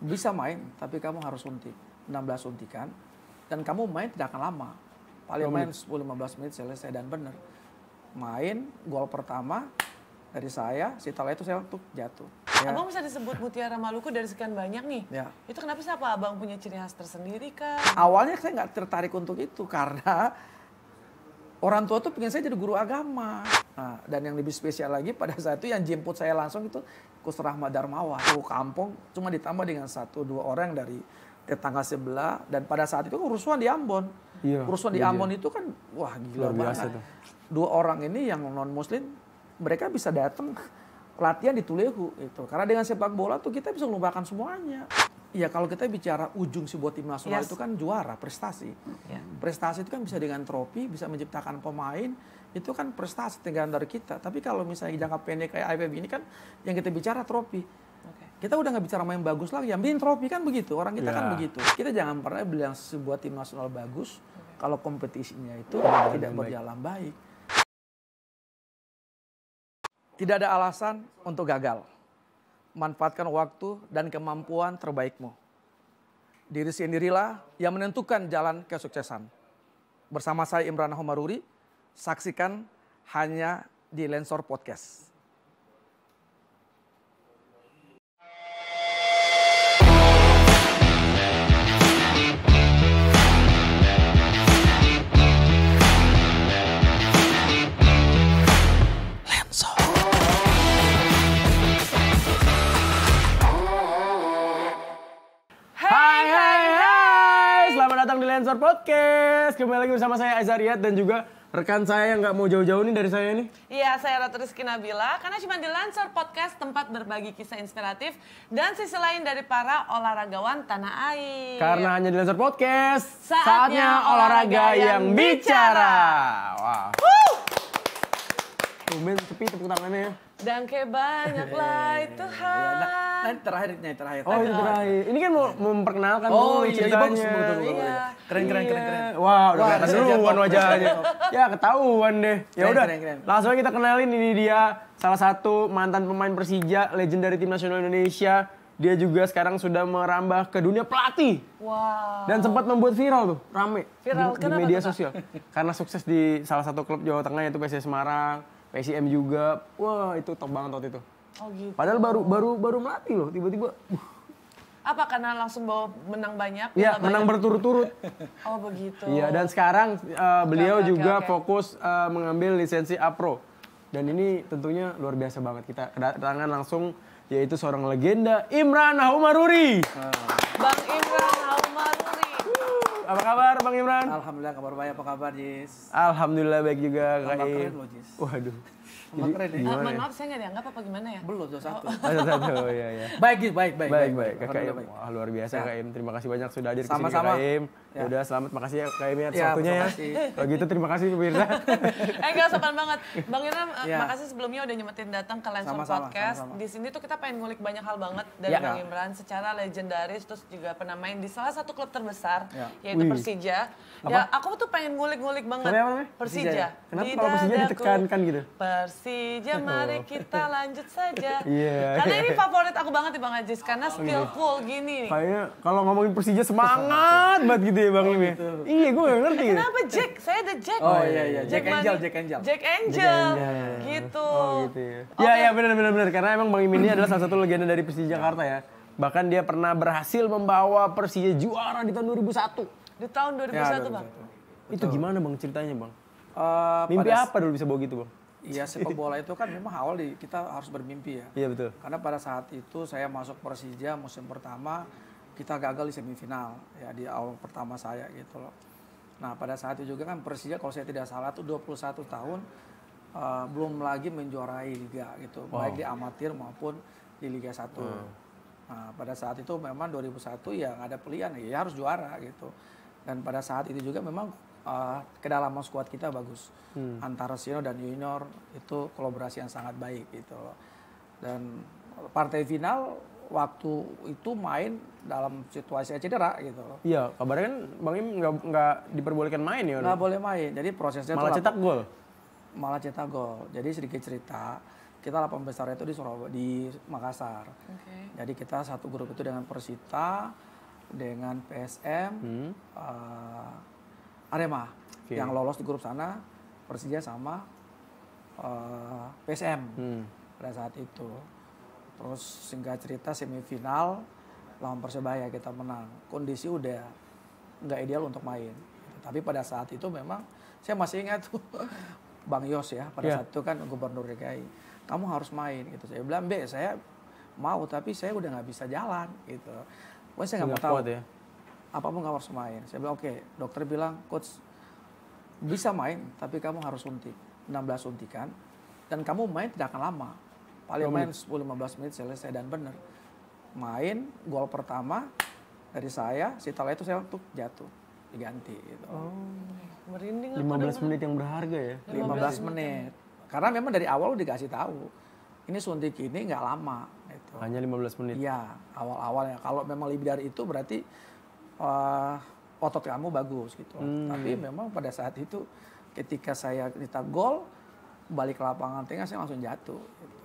bisa main tapi kamu harus suntik 16 suntikan dan kamu main tidak akan lama paling main 10-15 menit selesai dan benar main gol pertama dari saya si tala itu saya tuh jatuh ya. abang bisa disebut mutiara Maluku dari sekian banyak nih ya. itu kenapa sih apa abang punya ciri khas tersendiri kan awalnya saya nggak tertarik untuk itu karena orang tua tuh pengen saya jadi guru agama Nah, dan yang lebih spesial lagi pada saat itu yang jemput saya langsung itu Kus Rahmat Darmawa, tuh kampung cuma ditambah dengan satu dua orang dari tetangga sebelah dan pada saat itu kerusuhan di Ambon. Iya, kerusuhan iya, di iya. Ambon iya. itu kan wah gila Luar banget. Itu. Dua orang ini yang non muslim mereka bisa datang latihan di Tulehu itu. Karena dengan sepak bola tuh kita bisa melupakan semuanya. Ya kalau kita bicara ujung sebuah tim nasional yes. itu kan juara, prestasi. Yeah. Prestasi itu kan bisa dengan trofi, bisa menciptakan pemain, itu kan prestasi tinggalan dari kita. Tapi kalau misalnya jangka pendek kayak IPB ini kan yang kita bicara trofi. Kita udah nggak bicara main bagus lagi, yang bikin trofi kan begitu. Orang kita yeah. kan iya. begitu. Kita jangan pernah bilang sebuah tim nasional bagus kalau kompetisinya itu oh, tidak berjalan baik. baik. Tidak ada alasan untuk gagal. Manfaatkan waktu dan kemampuan terbaikmu. Diri sendirilah yang menentukan jalan kesuksesan. Bersama saya Imran Homaruri, Saksikan hanya di Lensor Podcast. Podcast. Kembali lagi bersama saya Azariat dan juga rekan saya yang nggak mau jauh-jauh nih dari saya nih. Iya, saya Ratu Rizky Nabila. Karena cuma di lancer Podcast tempat berbagi kisah inspiratif dan sisi lain dari para olahragawan tanah air. Karena hanya di lancer Podcast, saatnya, saatnya olahraga, olahraga yang, yang bicara. bicara. Wow. Tumben tepi tepuk tangannya ya. Danke banyak lah iya, iya, itu. Iya, nah, hal. nah, terakhir terakhir. Oh ini terakhir. Ini kan mau memperkenalkan oh, iya, ceritanya. Bagus, betul, iya. Keren keren keren keren. Wah udah kelihatan duluan wajahnya. ya ketahuan deh. Ya udah. Langsung kita kenalin ini dia salah satu mantan pemain Persija, legend dari tim nasional Indonesia. Dia juga sekarang sudah merambah ke dunia pelatih. Wow. Dan sempat membuat viral tuh, rame. Viral di, di media sosial. Karena sukses di salah satu klub Jawa Tengah yaitu PSS Semarang PCM juga. Wah, itu top banget waktu itu. Oh gitu. Padahal baru baru baru melatih loh, tiba-tiba. Uh. Apa karena langsung bawa menang banyak? Iya, menang berturut-turut. oh begitu. Iya, dan sekarang uh, beliau okay, juga okay. fokus uh, mengambil lisensi APRO. Dan ini tentunya luar biasa banget kita kedatangan langsung yaitu seorang legenda Imran Ahumaruri. Bang Imran apa kabar Bang Imran? Alhamdulillah kabar baik. Apa kabar Jis? Alhamdulillah baik juga Kak Im. keren loh Jis. Waduh. Jadi, keren ya. Ah, mohon ya? maaf saya nggak dianggap apa gimana ya? Belum, dua satu. Dua satu, ya ya. Baik, Jis, baik, baik. Baik, baik. Kakak Im, luar biasa Kak Im. Terima kasih banyak sudah hadir ke sini Kak Im. Ya. Udah selamat makasih ya Kak Emi ya, waktunya ya. Kalau gitu terima kasih Bu pemirsa. eh enggak sopan banget. Bang Irna eh, ya. makasih sebelumnya udah nyempetin datang ke Lensom Podcast. Sama, sama. Di sini tuh kita pengen ngulik banyak hal banget dari ya. Bang Imran secara legendaris terus juga pernah main di salah satu klub terbesar ya. yaitu Wih. Persija. Apa? Ya aku tuh pengen ngulik-ngulik banget Kenapa, apa, Persija. Persija. Ya? Kenapa kalau Persija ditekankan gitu? Persija oh. mari kita lanjut saja. yeah. Karena ini favorit aku banget nih Bang Ajis karena oh, skillful iya. gini. Kayaknya kalau ngomongin Persija semangat banget gitu ya gede bang oh, ya? Gitu. Iya, gue gak ngerti. kenapa Jack? Saya ada Jack. Oh iya iya, Jack, Jack Angel, Jack Angel. Jack Angel. Gitu. Oh gitu ya. Okay. Ya ya benar benar benar karena emang Bang Imin ini adalah salah satu legenda dari Persija Jakarta ya. Bahkan dia pernah berhasil membawa Persija juara di tahun 2001. Di tahun 2001, ya, 2001. Bang. Itu gimana Bang ceritanya, Bang? Uh, Mimpi apa dulu bisa bawa gitu, Bang? Iya sepak bola itu kan memang awal di, kita harus bermimpi ya. Iya betul. Karena pada saat itu saya masuk Persija musim pertama kita gagal di semifinal ya di awal pertama saya gitu loh. Nah pada saat itu juga kan Persija kalau saya tidak salah tuh 21 tahun uh, belum lagi menjuarai liga gitu wow. baik di amatir maupun di Liga 1. Hmm. Nah, pada saat itu memang 2001 ya ada pilihan ya, ya harus juara gitu. Dan pada saat itu juga memang uh, kedalaman skuad kita bagus. Hmm. Antara senior dan junior itu kolaborasi yang sangat baik gitu Dan partai final waktu itu main dalam situasi cedera gitu. Iya, kabarnya kan Bang Im nggak nggak diperbolehkan main ya. Nggak boleh main, jadi prosesnya malah cetak gol. Malah cetak gol. Jadi sedikit cerita, kita delapan besar itu di Surabaya, di Makassar. Okay. Jadi kita satu grup itu dengan Persita, dengan PSM, hmm. uh, Arema okay. yang lolos di grup sana, Persija sama uh, eh, PSM hmm. pada saat itu. Terus singkat cerita semifinal lawan Persebaya kita menang. Kondisi udah nggak ideal untuk main. Tapi pada saat itu memang saya masih ingat tuh Bang Yos ya pada yeah. saat itu kan Gubernur DKI. Kamu harus main gitu. Saya bilang B saya mau tapi saya udah nggak bisa jalan gitu. Wah saya nggak mau tahu. Ya? Apapun kamu harus main. Saya bilang oke. Okay. Dokter bilang coach bisa main tapi kamu harus suntik 16 suntikan dan kamu main tidak akan lama paling main 10-15 menit selesai dan benar main gol pertama dari saya si tala itu saya tuh jatuh diganti gitu. Oh. Merinding 15 menit yang berharga ya. 15, 15 menit. Karena memang dari awal udah dikasih tahu. Ini suntik ini nggak lama gitu. Hanya 15 menit. Iya, awal-awal ya. Kalau memang lebih dari itu berarti uh, otot kamu bagus gitu. Hmm. Tapi memang pada saat itu ketika saya kita gol balik ke lapangan tengah saya langsung jatuh. Gitu.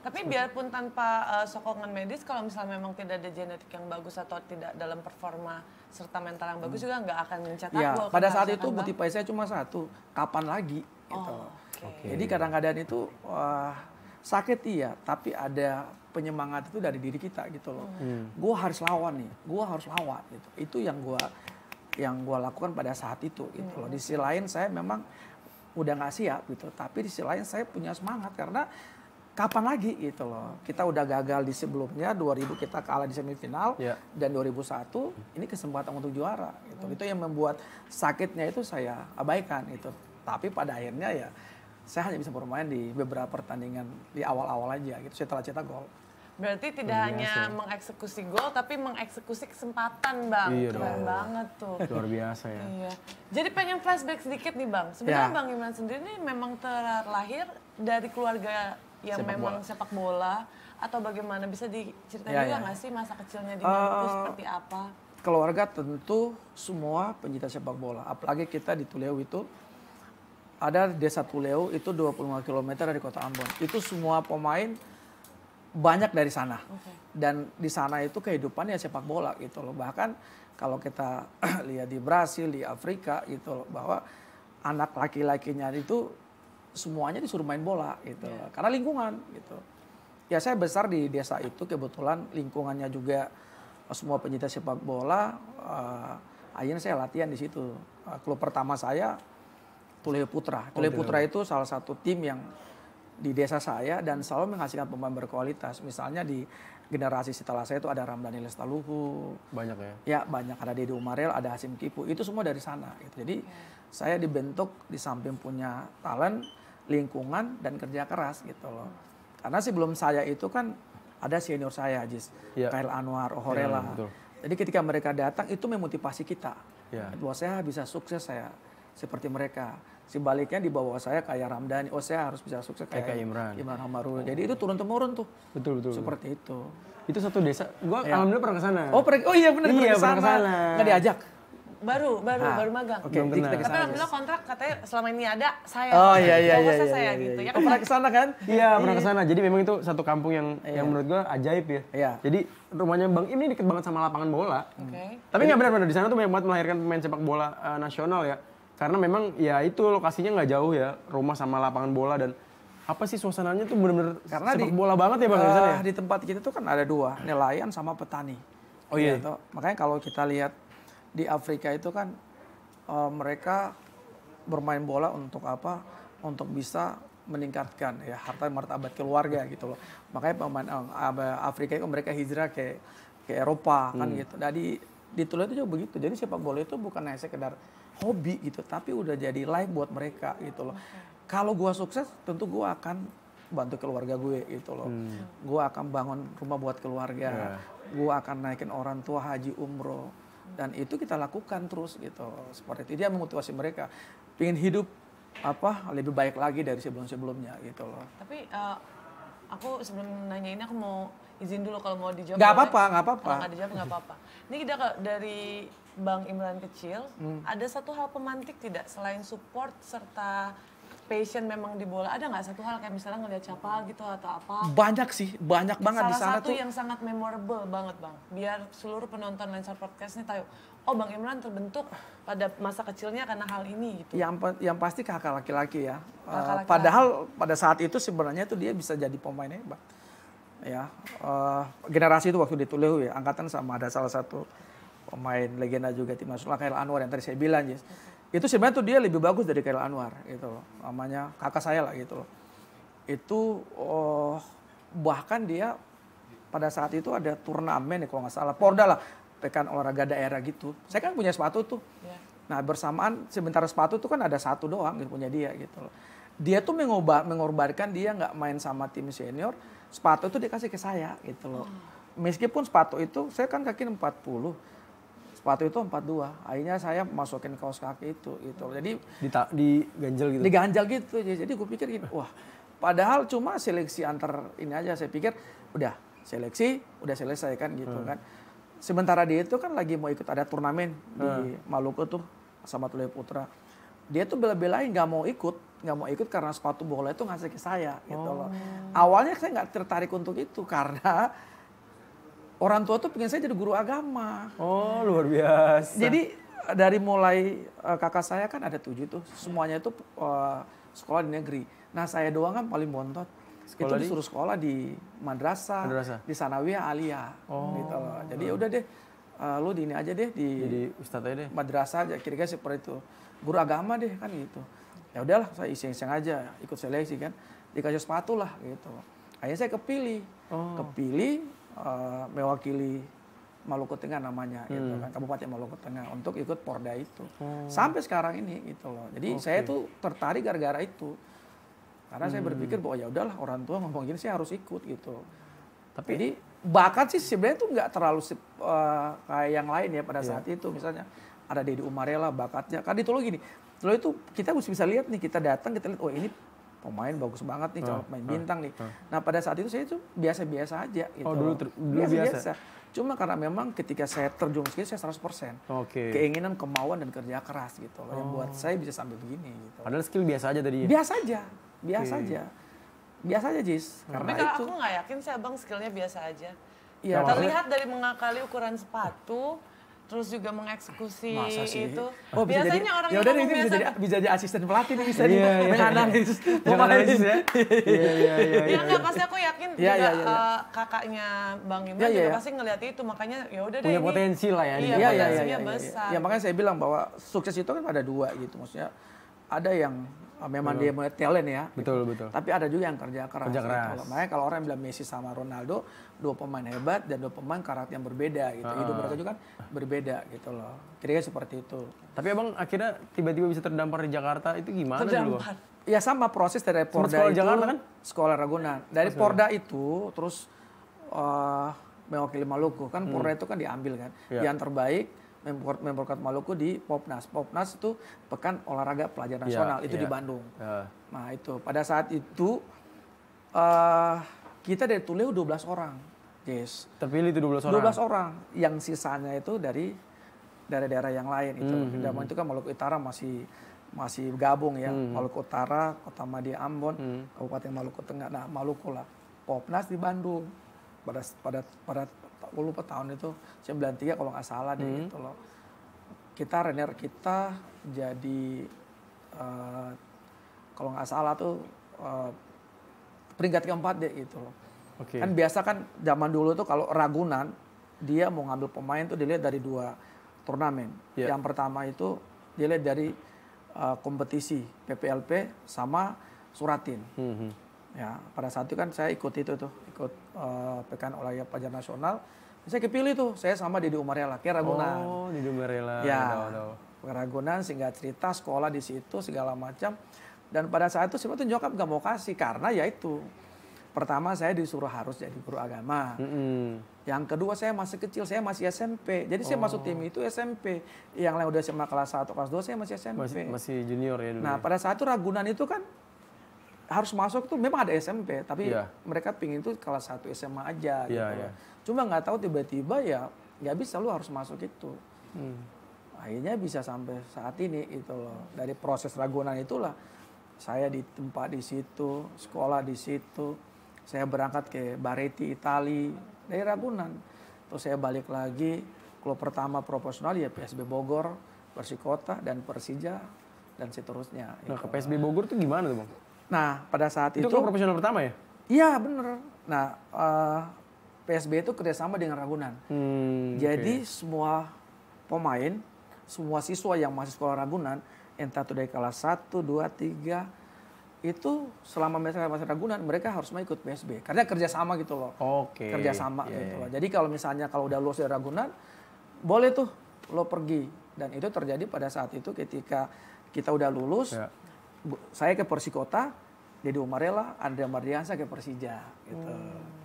Tapi biarpun tanpa uh, sokongan medis, kalau misalnya memang tidak ada genetik yang bagus atau tidak dalam performa serta mental yang bagus hmm. juga nggak akan mencetak ya, gol. Pada saat itu buti buti saya cuma satu, kapan lagi? Gitu. Oh, gitu. okay. Jadi kadang-kadang itu uh, sakit iya, tapi ada penyemangat itu dari diri kita gitu loh. Hmm. hmm. Gue harus lawan nih, gue harus lawan gitu. Itu yang gue yang gue lakukan pada saat itu gitu hmm. loh. Di sisi lain saya memang udah nggak siap gitu, tapi di sisi lain saya punya semangat karena kapan lagi gitu loh. Kita udah gagal di sebelumnya 2000 kita kalah di semifinal yeah. dan 2001 ini kesempatan untuk juara gitu. Mm. Itu yang membuat sakitnya itu saya abaikan itu. Tapi pada akhirnya ya saya hanya bisa bermain di beberapa pertandingan di awal-awal aja gitu setelah cetak gol. Berarti tidak Biasa. hanya mengeksekusi gol, tapi mengeksekusi kesempatan, Bang. Iya Keren dong. banget tuh. Luar biasa ya. Iya. Jadi pengen flashback sedikit nih, Bang. Sebenarnya ya. Bang Imran sendiri ini memang terlahir dari keluarga yang sepak memang bola. sepak bola atau bagaimana bisa diceritain ya, juga ya. nggak ya. sih masa kecilnya di Maluku uh, eh, seperti apa? Keluarga tentu semua pencinta sepak bola, apalagi kita di Tuleu itu ada desa Tuleu itu 25 km dari kota Ambon. Itu semua pemain banyak dari sana. Okay. Dan di sana itu kehidupannya sepak bola gitu loh. Bahkan kalau kita lihat di Brasil, di Afrika gitu loh bahwa anak laki-lakinya itu semuanya disuruh main bola gitu yeah. karena lingkungan gitu ya saya besar di desa itu kebetulan lingkungannya juga eh, semua pencinta sepak bola uh, akhirnya saya latihan di situ uh, klub pertama saya Tulehe Putra Tulehe oh, Putra itu salah satu tim yang di desa saya dan selalu menghasilkan pemain berkualitas misalnya di generasi setelah saya itu ada Ramdhani Lestaluhu. Banyak ya? Ya banyak. Ada Dedi Umarel, ada Hasim Kipu. Itu semua dari sana. Gitu. Jadi yeah. Oh saya dibentuk di samping punya talent, lingkungan dan kerja keras gitu loh. Karena sebelum saya itu kan ada senior saya Jis, ya. Kail Anwar, Ohorela. Ya, betul. Jadi ketika mereka datang itu memotivasi kita. Ya. Bahwa saya bisa sukses saya seperti mereka. Sebaliknya di bawah saya kayak Ramdhani, oh saya harus bisa sukses kayak, kayak Imran. Imran Hamaru. Oh. Jadi itu turun temurun tuh. Betul betul. Seperti betul. itu. Itu satu desa. Gua ya. alhamdulillah pernah ke sana. Oh, pernah. Oh iya benar iya, pernah ke sana. Enggak diajak. Baru, baru, nah, baru magang. Oke, okay, kita Tapi alhamdulillah kontrak katanya selama ini ada saya. Oh iya iya oh, iya, iya. Saya, saya gitu. Iya, ya, iya. kan? pernah ke sana kan? Iya, pernah ke sana. Jadi memang itu satu kampung yang yang menurut gua ajaib ya. Iya. Jadi rumahnya Bang Im ini deket banget sama lapangan bola. Oke. Okay. Tapi nggak benar-benar di sana tuh banyak banget melahirkan pemain sepak bola uh, nasional ya. Karena memang ya itu lokasinya nggak jauh ya, rumah sama lapangan bola dan apa sih suasananya tuh bener-bener karena sepak di, bola banget ya bang uh, ya? Eh, di tempat kita tuh kan ada dua nelayan sama petani oh iya gitu. makanya kalau kita lihat di Afrika itu kan uh, mereka bermain bola untuk apa? Untuk bisa meningkatkan ya harta martabat keluarga gitu loh. Makanya pemain eh, Afrika itu mereka hijrah ke ke Eropa kan hmm. kan gitu. Jadi nah, di itu juga begitu. Jadi sepak bola itu bukan hanya sekedar hobi gitu, tapi udah jadi life buat mereka gitu loh. Kalau gua sukses, tentu gua akan bantu keluarga gue gitu loh. Hmm. Gue akan bangun rumah buat keluarga. Yeah. Gue akan naikin orang tua haji umroh dan itu kita lakukan terus gitu seperti itu dia memotivasi mereka ingin hidup apa lebih baik lagi dari sebelum sebelumnya gitu loh tapi uh, aku sebelum nanya ini aku mau izin dulu kalau mau dijawab nggak apa-apa nggak apa-apa nggak dijawab nggak apa-apa ini kita dari Bang Imran kecil hmm. ada satu hal pemantik tidak selain support serta passion memang di bola ada nggak satu hal kayak misalnya ngeliat siapa gitu atau apa banyak sih banyak banget salah di sana satu yang sangat memorable banget bang biar seluruh penonton Lensar Podcast ini tahu oh bang Imran terbentuk pada masa kecilnya karena hal ini gitu yang yang pasti kakak laki-laki ya kakak eh, laki-laki. padahal pada saat itu sebenarnya tuh dia bisa jadi pemain hebat ya uh, generasi itu waktu di Tulehu ya angkatan sama ada salah satu pemain legenda juga timnas Sulawesi Anwar yang tadi saya bilang ya itu sebenarnya tuh dia lebih bagus dari Kairil Anwar gitu loh namanya kakak saya lah gitu loh itu oh, bahkan dia pada saat itu ada turnamen ya kalau nggak salah Porda lah pekan olahraga daerah gitu saya kan punya sepatu tuh yeah. nah bersamaan sebentar sepatu tuh kan ada satu doang yang punya dia gitu loh dia tuh mengubah mengorbankan dia nggak main sama tim senior sepatu itu dikasih ke saya gitu loh hmm. meskipun sepatu itu saya kan kaki 40 sepatu itu 42 akhirnya saya masukin kaos kaki itu gitu jadi di ganjel gitu Di ganjel gitu jadi gue pikir gini wah padahal cuma seleksi antar ini aja saya pikir udah seleksi udah selesai kan gitu hmm. kan sementara dia itu kan lagi mau ikut ada turnamen hmm. di Maluku tuh sama Tule Putra dia tuh bela-belain nggak mau ikut nggak mau ikut karena sepatu bola itu ngasih ke saya gitu oh. loh awalnya saya nggak tertarik untuk itu karena orang tua tuh pengen saya jadi guru agama. Oh luar biasa. Jadi dari mulai uh, kakak saya kan ada tujuh tuh, semuanya itu uh, eh, sekolah di negeri. Nah saya doang kan paling bontot. Sekolah itu disuruh di? sekolah di madrasah, madrasa. di sanawiyah alia. Oh. Gitu loh. Jadi ya udah deh, uh, lu di ini aja deh di jadi ustadz aja deh. Madrasah aja kira-kira seperti itu. Guru agama deh kan gitu. Ya udahlah saya iseng-iseng aja ikut seleksi kan. Dikasih sepatu lah gitu. Akhirnya saya kepilih. Oh. Kepilih Eh, mewakili Maluku Tengah namanya gitu hmm. gitu kan Kabupaten Maluku Tengah untuk ikut Porda itu. Hmm. Sampai sekarang ini gitu loh. Jadi okay. saya tuh tertarik gara-gara itu. Karena hmm. saya berpikir bahwa ya udahlah orang tua ngomong gini saya harus ikut gitu. Tapi ini bakat sih sebenarnya tuh nggak terlalu uh, kayak yang lain ya pada iya. saat itu misalnya ada Deddy Umarela bakatnya kan itu lo gini. Lo itu kita mesti bisa lihat nih kita datang kita lihat oh ini pemain bagus banget nih, ah, calon pemain ah, bintang nih. Ah. Nah pada saat itu saya itu biasa-biasa aja gitu. Oh dulu, dulu biasa-biasa. Cuma karena memang ketika saya terjun ke saya 100%. Oke. Okay. Keinginan, kemauan dan kerja keras gitu loh. Oh. Yang buat saya bisa sampai begini gitu. Padahal skill biasa aja tadi. Ya? Biasa aja. Biasa okay. aja. Biasa aja, Jis. Hmm. Karena Tapi kalau itu, aku nggak yakin sih Abang skillnya biasa aja. Iya. Terlihat dari mengakali ukuran sepatu, terus juga mengeksekusi Masa itu. Oh, biasanya jadi, orang yaudah, itu biasa... bisa jadi ya bisa jadi asisten pelatih nih bisa yeah, di menganalisis yeah. pemain ya. Iya, iya, iya iya iya. Ya enggak pasti aku yakin yeah, juga yeah, yeah, Uh, kakaknya Bang Imran yeah, yeah, juga iya. pasti ngeliat itu makanya ya udah deh punya ini, potensi lah ya. Iya iya iya. ya, makanya saya bilang bahwa sukses itu kan ada dua gitu maksudnya ada yang memang betul. dia mulai talent ya. Gitu. Betul gitu. betul. Tapi ada juga yang kerja keras. Kerja gitu. keras. Kalau makanya kalau orang bilang Messi sama Ronaldo dua pemain hebat dan dua pemain karat yang berbeda gitu. Hidup ah. mereka juga kan berbeda gitu loh. Kira-kira seperti itu. Tapi abang akhirnya tiba-tiba bisa terdampar di Jakarta itu gimana terdampar. Ya sama proses dari Porda sekolah itu. Jakarta kan? Sekolah Ragunan. Dari oh, Porda itu terus uh, mewakili Maluku kan hmm. Porda itu kan diambil kan. Yeah. Yang terbaik Memprov Memprov Maluku di Popnas. Popnas itu Pekan Olahraga Pelajar iya, Nasional ya, itu ya. di iya. Bandung. Iya. Nah itu pada saat itu uh, kita dari Tuleu 12 orang. Yes. Terpilih itu 12 orang. 12 orang yang sisanya itu dari daerah-daerah yang lain itu. Mm -hmm. Zaman hmm. itu kan Maluku Utara masih masih gabung ya. -hmm. Maluku Utara, Kota Madia Ambon, -hmm. Kabupaten Maluku Tengah. Nah, Maluku lah. Popnas di Bandung pada pada pada gue lupa tahun itu 93 kalau nggak salah deh hmm. gitu loh. Kita runner kita jadi uh, kalau nggak salah tuh uh, peringkat keempat deh gitu loh. Okay. Kan biasa kan zaman dulu tuh kalau Ragunan dia mau ngambil pemain tuh dilihat dari dua turnamen. Yeah. Yang pertama itu dilihat dari uh, kompetisi PPLP sama Suratin. Hmm, -hmm. Ya, pada saat itu kan saya ikut itu tuh, ikut uh, PKN Olahraga Pelajar Nasional saya kepilih tuh, saya sama Didi Umarela, ke Ragunan. Oh, Didi Umarela. Ya, no, no. Ragunan sehingga cerita sekolah di situ segala macam. Dan pada saat itu siapa tuh nyokap gak mau kasih karena ya itu. Pertama saya disuruh harus jadi guru agama. Mm -hmm. Yang kedua saya masih kecil, saya masih SMP. Jadi oh. saya masuk oh. tim itu SMP. Yang lain udah SMA kelas 1, kelas 2 saya masih SMP. Masih, masih junior ya dulu. Nah ya? pada saat itu Ragunan itu kan harus masuk tuh memang ada SMP. Tapi yeah. mereka pingin tuh kelas 1 SMA aja yeah, gitu. Yeah. Cuma nggak tahu tiba-tiba ya nggak bisa lu harus masuk itu. Hmm. Akhirnya bisa sampai saat ini itu loh. Dari proses Ragunan itulah saya di tempat di situ, sekolah di situ. Saya berangkat ke Bareti, Itali dari Ragunan. Terus saya balik lagi klub pertama profesional ya PSB Bogor, Persikota dan Persija dan seterusnya. Nah, gitu ke kan. PSB Bogor tuh gimana tuh, Bang? Nah, pada saat itu Itu klub profesional pertama ya? Iya, bener. Nah, uh, PSB itu kerjasama dengan Ragunan. Hmm, Jadi okay. semua pemain, semua siswa yang masih sekolah Ragunan, entah itu dari kelas 1, 2, 3, itu selama mereka masih Ragunan mereka harus ikut PSB karena kerjasama gitu loh okay. kerjasama yeah. gitu iya, loh iya. jadi kalau misalnya kalau udah lulus dari Ragunan boleh tuh lo pergi dan itu terjadi pada saat itu ketika kita udah lulus yeah. saya ke Persikota Deddy Umarela Andrea Mardiansa ke Persija gitu hmm.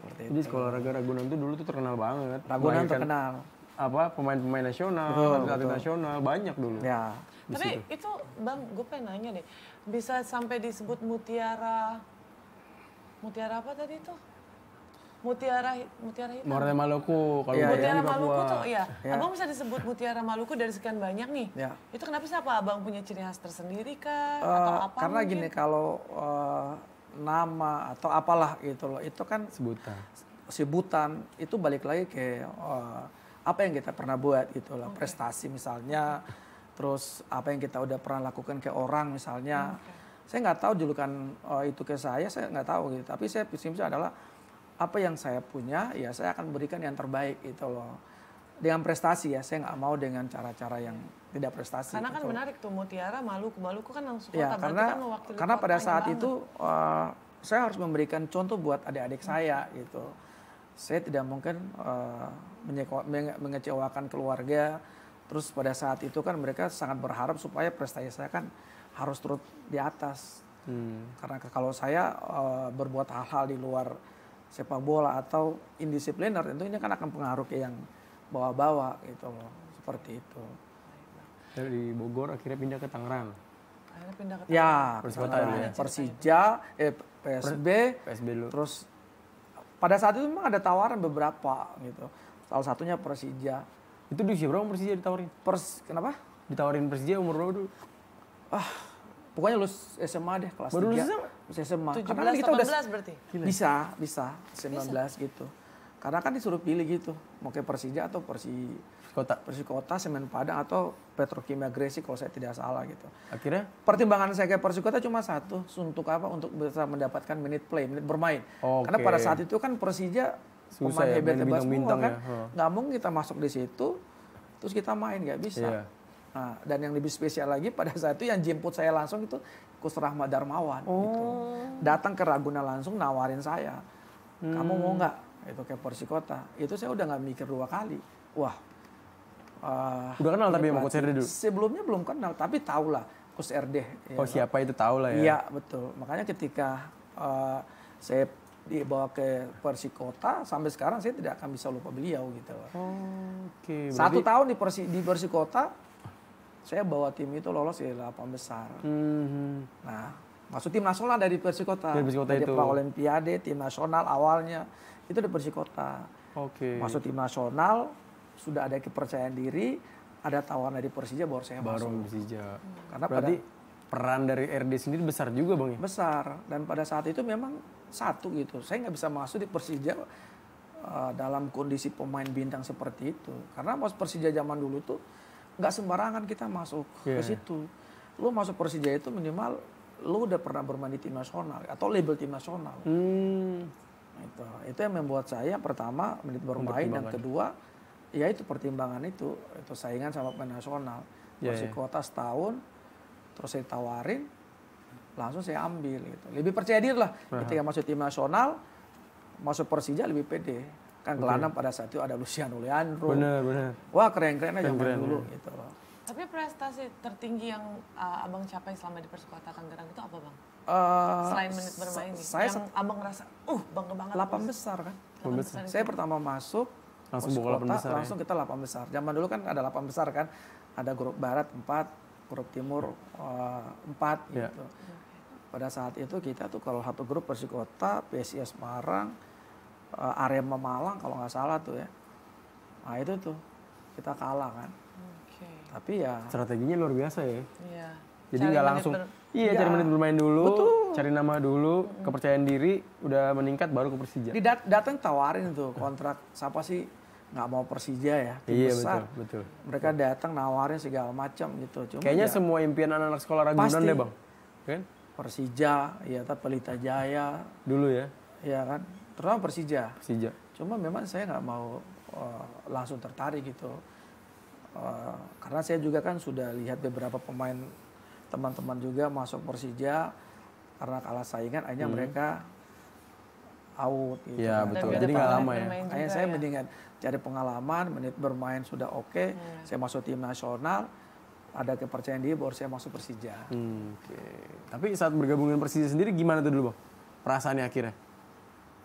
Seperti Jadi sekolah olahraga Ragunan tuh dulu tuh terkenal banget. Ragunan terkenal. Apa pemain-pemain nasional, atlet nasional banyak dulu. Ya. Tapi situ. itu Bang, gue pengen nanya deh. Bisa sampai disebut mutiara Mutiara apa tadi tuh? Mutiara Mutiara hitam. Mutiara Maluku kalau ya, Mutiara Maluku tuh ya. ya. Abang bisa disebut Mutiara Maluku dari sekian banyak nih. Ya. Itu kenapa sih apa Abang punya ciri khas tersendiri kah uh, atau apa? Karena mungkin? gini kalau uh, nama atau apalah gitu loh itu kan sebutan sebutan itu balik lagi ke uh, apa yang kita pernah buat gitu loh okay. prestasi misalnya terus apa yang kita udah pernah lakukan ke orang misalnya okay. saya nggak tahu julukan uh, itu ke saya saya nggak tahu gitu tapi saya prinsipnya adalah apa yang saya punya ya saya akan berikan yang terbaik gitu loh dengan prestasi ya saya nggak mau dengan cara-cara yang tidak prestasi karena kan so, menarik tuh Mutiara Maluku Maluku kan langsung ya, kota karena kan karena pada saat banget. itu uh, saya harus memberikan contoh buat adik-adik saya hmm. gitu saya tidak mungkin uh, mengecewakan keluarga terus pada saat itu kan mereka sangat berharap supaya prestasi saya kan harus terus di atas hmm. karena kalau saya uh, berbuat hal-hal di luar sepak bola atau indisipliner tentu ini kan akan pengaruh ke yang bawa-bawa gitu loh seperti itu dari Bogor akhirnya pindah ke Tangerang akhirnya pindah ke ya, Tangerang ya Persibota ya Persija eh PSB PSB dulu terus pada saat itu memang ada tawaran beberapa gitu salah satunya Persija itu di usia berapa Persija ditawarin Pers kenapa ditawarin Persija umur berapa dulu ah pokoknya lulus SMA deh kelas Baru 3. Lulus SMA? SMA. 17, kita 18 udah berarti? Bisa, bisa. 19 bisa. gitu. Karena kan disuruh pilih gitu, mau ke Persija atau Persi Kota, Persi Kota, Semen Padang atau Petrokimia Gresik kalau saya tidak salah gitu. Akhirnya? Pertimbangan saya ke Persi Kota cuma satu, untuk apa? Untuk bisa mendapatkan menit play, menit bermain. Okay. Karena pada saat itu kan Persija Susah pemain ya, hebat-hebat semua kan, ya, oh. nggak ya. mungkin kita masuk di situ, terus kita main nggak bisa. Yeah. Nah, dan yang lebih spesial lagi pada saat itu yang jemput saya langsung itu Kus Rahmat Darmawan. Gitu. Oh. Gitu. Datang ke Raguna langsung nawarin saya, kamu mau hmm. nggak itu kayak porsi kota itu saya udah nggak mikir dua kali wah uh, udah kenal tapi sama Coach RD dulu sebelumnya belum kenal tapi tau lah Coach RD ya oh siapa itu tau lah ya iya betul makanya ketika uh, saya dibawa ke Porsi Kota, sampai sekarang saya tidak akan bisa lupa beliau gitu Oh, Oke. Okay. Berarti... Satu tahun di Porsi di Porsi Kota, saya bawa tim itu lolos di ya, delapan besar. Mm -hmm. Nah masuk tim nasional dari Persikota. Dari Persi Kota itu. Olimpiade, tim nasional awalnya itu dari Persi Kota. Oke. Okay. Masuk tim nasional sudah ada kepercayaan diri, ada tawaran dari Persija baru saya baru masuk. Persija. Karena Berarti pada, peran dari RD sendiri besar juga bang ya? Besar dan pada saat itu memang satu gitu. Saya nggak bisa masuk di Persija uh, dalam kondisi pemain bintang seperti itu. Karena pas Persija zaman dulu tuh nggak sembarangan kita masuk yeah. ke iya. situ. Lu masuk Persija itu minimal lo udah pernah bermain di tim nasional atau label tim nasional. Hmm. Itu, itu yang membuat saya pertama menit bermain dan kedua ya itu pertimbangan itu itu saingan sama pemain nasional yeah, masih yeah. kota setahun terus saya tawarin langsung saya ambil gitu lebih percaya diri lah uh-huh. ketika masuk tim nasional masuk Persija lebih pede kan okay. pada saat itu ada Luciano Leandro bener, bener. wah keren keren aja keren, dulu gitu loh tapi prestasi tertinggi yang uh, abang capai selama di Persekota Tangerang itu apa bang? Uh, Selain menit bermain nih, saya yang abang ngerasa, uh bangga banget. Lapan besar kan? Lapan besar. Saya pertama masuk langsung bola besar. Ya? Langsung kita lapan besar. Zaman dulu kan ada lapan besar kan, ada grup barat empat, grup timur uh, empat yeah. gitu. Pada saat itu kita tuh kalau satu grup Persikota, PSIS Semarang, uh, Arema Malang kalau nggak salah tuh ya. Nah itu tuh kita kalah kan tapi ya strateginya luar biasa ya. Iya. Jadi nggak langsung ber... iya, ya. cari menit bermain dulu, Betul. cari nama dulu, hmm. kepercayaan diri udah meningkat baru ke Persija. Di dat datang tawarin tuh kontrak siapa sih nggak mau Persija ya tim iya, besar. Betul, betul. Mereka datang nawarin segala macam gitu. Cuma Kayaknya ya, semua impian anak-anak sekolah Ragunan pasti. deh bang. Kan? Persija, ya tapi Pelita Jaya. Dulu ya? Iya kan, terutama Persija. Persija. Cuma memang saya nggak mau uh, langsung tertarik gitu. Eh, karena saya juga kan sudah lihat beberapa pemain teman-teman juga masuk Persija karena kalah saingan akhirnya hmm. mereka out gitu. Ya, betul. Jadi nggak lama ya. Akhirnya saya ya. mendingan cari pengalaman, menit bermain sudah oke, okay, hmm. saya masuk tim nasional, ada kepercayaan diri baru saya masuk Persija. Hmm, oke. Okay. Tapi saat bergabung dengan Persija sendiri gimana tuh dulu, Bang? Perasaannya akhirnya?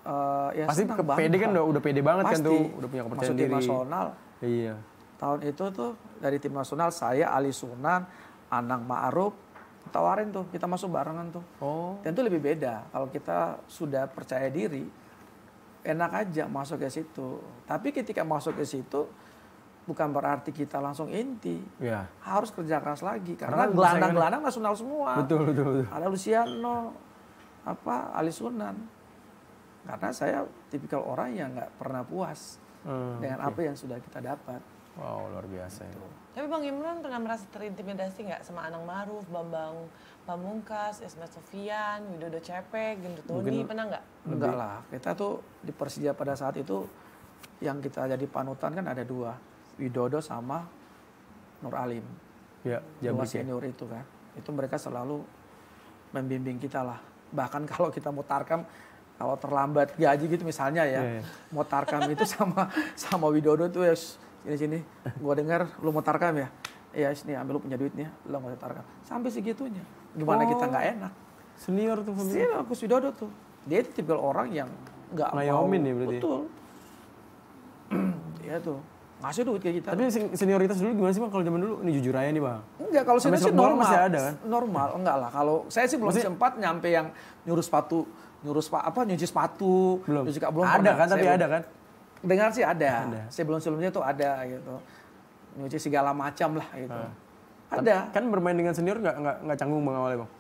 Uh, ya pasti ke PD kan udah, udah pede banget pasti, kan tuh, udah punya kepercayaan masuk diri. tim nasional. Iya tahun itu tuh dari tim nasional saya Ali Sunan, Anang Ma'aruf tawarin tuh kita masuk barengan tuh. Oh. Dan tuh lebih beda kalau kita sudah percaya diri enak aja masuk ke situ. Tapi ketika masuk ke situ bukan berarti kita langsung inti. Ya. Harus kerja keras lagi karena gelandang-gelandang kan- nasional semua. Betul, betul, betul. Ada Luciano, apa Ali Sunan. Karena saya tipikal orang yang nggak pernah puas hmm, dengan okay. apa yang sudah kita dapat. Wow, luar biasa ya. Tapi Bang Imran pernah merasa terintimidasi nggak sama Anang Maruf, Bambang Pamungkas, Esmet Sofian, Widodo Cepek, Gendut Tony, pernah nggak? Enggak lah, kita tuh di Persija pada saat itu yang kita jadi panutan kan ada dua, Widodo sama Nur Alim. Ya, dua ya. senior ya. itu kan. Itu mereka selalu membimbing kita lah. Bahkan kalau kita mau tarkam, kalau terlambat gaji gitu misalnya ya, yeah, yeah. mau tarkam itu sama sama Widodo itu ya ini sini gue dengar lu mau tarkam ya ya sini ambil lu punya duitnya lu mau tarkam sampai segitunya gimana oh. kita nggak enak senior tuh senior aku sudah ada tuh dia itu tipikal orang yang nggak mau ya berarti ya? betul ya tuh ngasih duit kayak kita. Tapi senioritas dulu gimana sih bang kalau zaman dulu? Ini jujur aja nih bang. Enggak kalau senior sih normal. Masih ada kan? Normal, enggak lah. Kalau saya sih belum masih... sempat nyampe yang nyuruh sepatu, nyuruh sepatu apa nyuci sepatu, belum. nyuci belum. Ada pernah. kan? Tapi saya ada kan? dengar sih ada. ada. Sebelum-sebelumnya tuh ada gitu. Nyuci segala macam lah gitu. Uh. Ada. Kan, bermain dengan senior nggak nggak nggak canggung bang awalnya bang?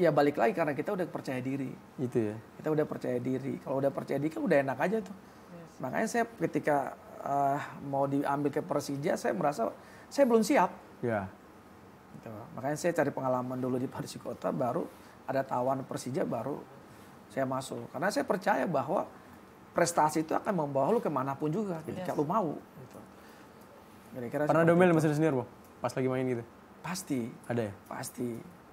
Ya balik lagi karena kita udah percaya diri. Gitu ya. Kita udah percaya diri. Kalau udah percaya diri kan udah enak aja tuh. Yes. Makanya saya ketika uh, mau diambil ke Persija, saya merasa saya belum siap. Ya. Gitu. Makanya saya cari pengalaman dulu di Persikota, baru ada tawaran Persija, baru saya masuk. Karena saya percaya bahwa prestasi itu akan membawa lu kemanapun juga jadi gitu. yes. lu mau. Gitu. Kira-kira Pernah domel mesin senior, Pas lagi main gitu? Pasti. Ada ya? Pasti.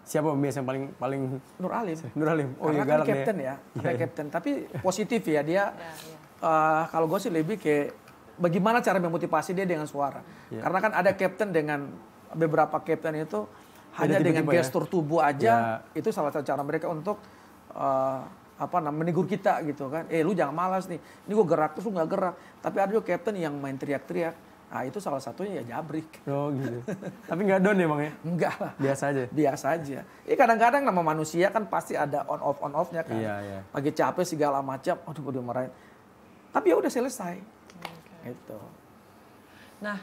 Siapa yang paling paling Nur Alim. Nur Alim. Oh, Karena iya, kan ya. captain ya. ya. Ada captain, tapi positif ya dia. Uh, kalau gue sih lebih ke bagaimana cara memotivasi dia dengan suara. Ya. Karena kan ada captain dengan beberapa captain itu hanya dengan gestur ya. tubuh aja ya. itu salah satu cara mereka untuk uh, apa namanya menegur kita gitu kan eh lu jangan malas nih ini gue gerak terus lu nggak gerak tapi ada juga captain yang main teriak-teriak nah itu salah satunya ya jabrik oh gitu tapi nggak down ya bang ya enggak lah biasa aja biasa aja ya kadang-kadang nama manusia kan pasti ada on off on offnya kan iya, iya. pagi capek segala macam aduh udah marahin tapi ya udah selesai okay. itu nah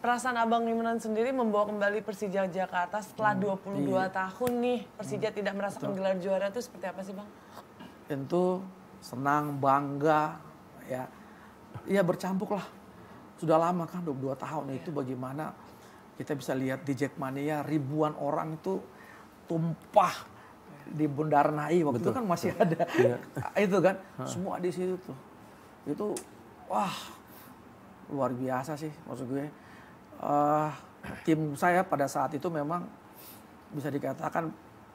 perasaan Abang Limenan sendiri membawa kembali Persija Jakarta setelah hmm, dua hmm. 22 iya. tahun nih Persija hmm. tidak merasa Betul. menggelar juara itu seperti apa sih Bang? tentu senang, bangga, ya, ya bercampuk lah. Sudah lama kan 22 tahun itu bagaimana kita bisa lihat di Jackmania ribuan orang itu tumpah di Bundaran HI. waktu betul, kan iya. itu kan masih ada itu kan semua di situ tuh itu wah luar biasa sih maksud gue uh, tim saya pada saat itu memang bisa dikatakan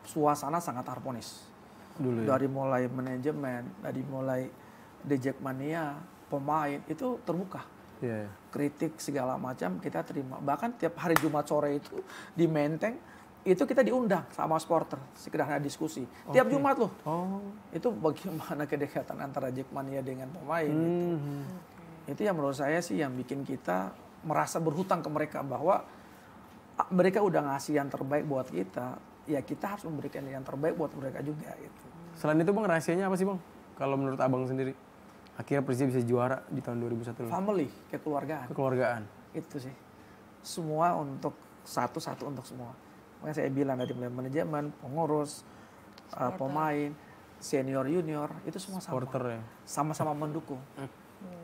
suasana sangat harmonis Dulu ya? Dari mulai manajemen, dari mulai mania pemain itu terbuka. Yeah. Iya. Kritik segala macam kita terima. Bahkan tiap hari Jumat sore itu di Menteng itu kita diundang sama supporter sekedar diskusi okay. tiap Jumat loh. Oh. Itu bagaimana kedekatan antara Jackmania dengan pemain mm hmm. itu. Hmm. Itu yang menurut saya sih yang bikin kita merasa berhutang ke mereka bahwa ah, mereka udah ngasih yang terbaik buat kita ya kita harus memberikan yang terbaik buat mereka juga gitu. Selain itu bang rahasianya apa sih bang? Kalau menurut abang sendiri, akhirnya Persija bisa juara di tahun 2001. Family, kekeluargaan. Kekeluargaan. Itu sih. Semua untuk satu-satu untuk semua. Makanya saya bilang dari manajemen, pengurus, uh, pemain, senior junior itu semua sama. Sporter, ya. Sama-sama mendukung. Hmm.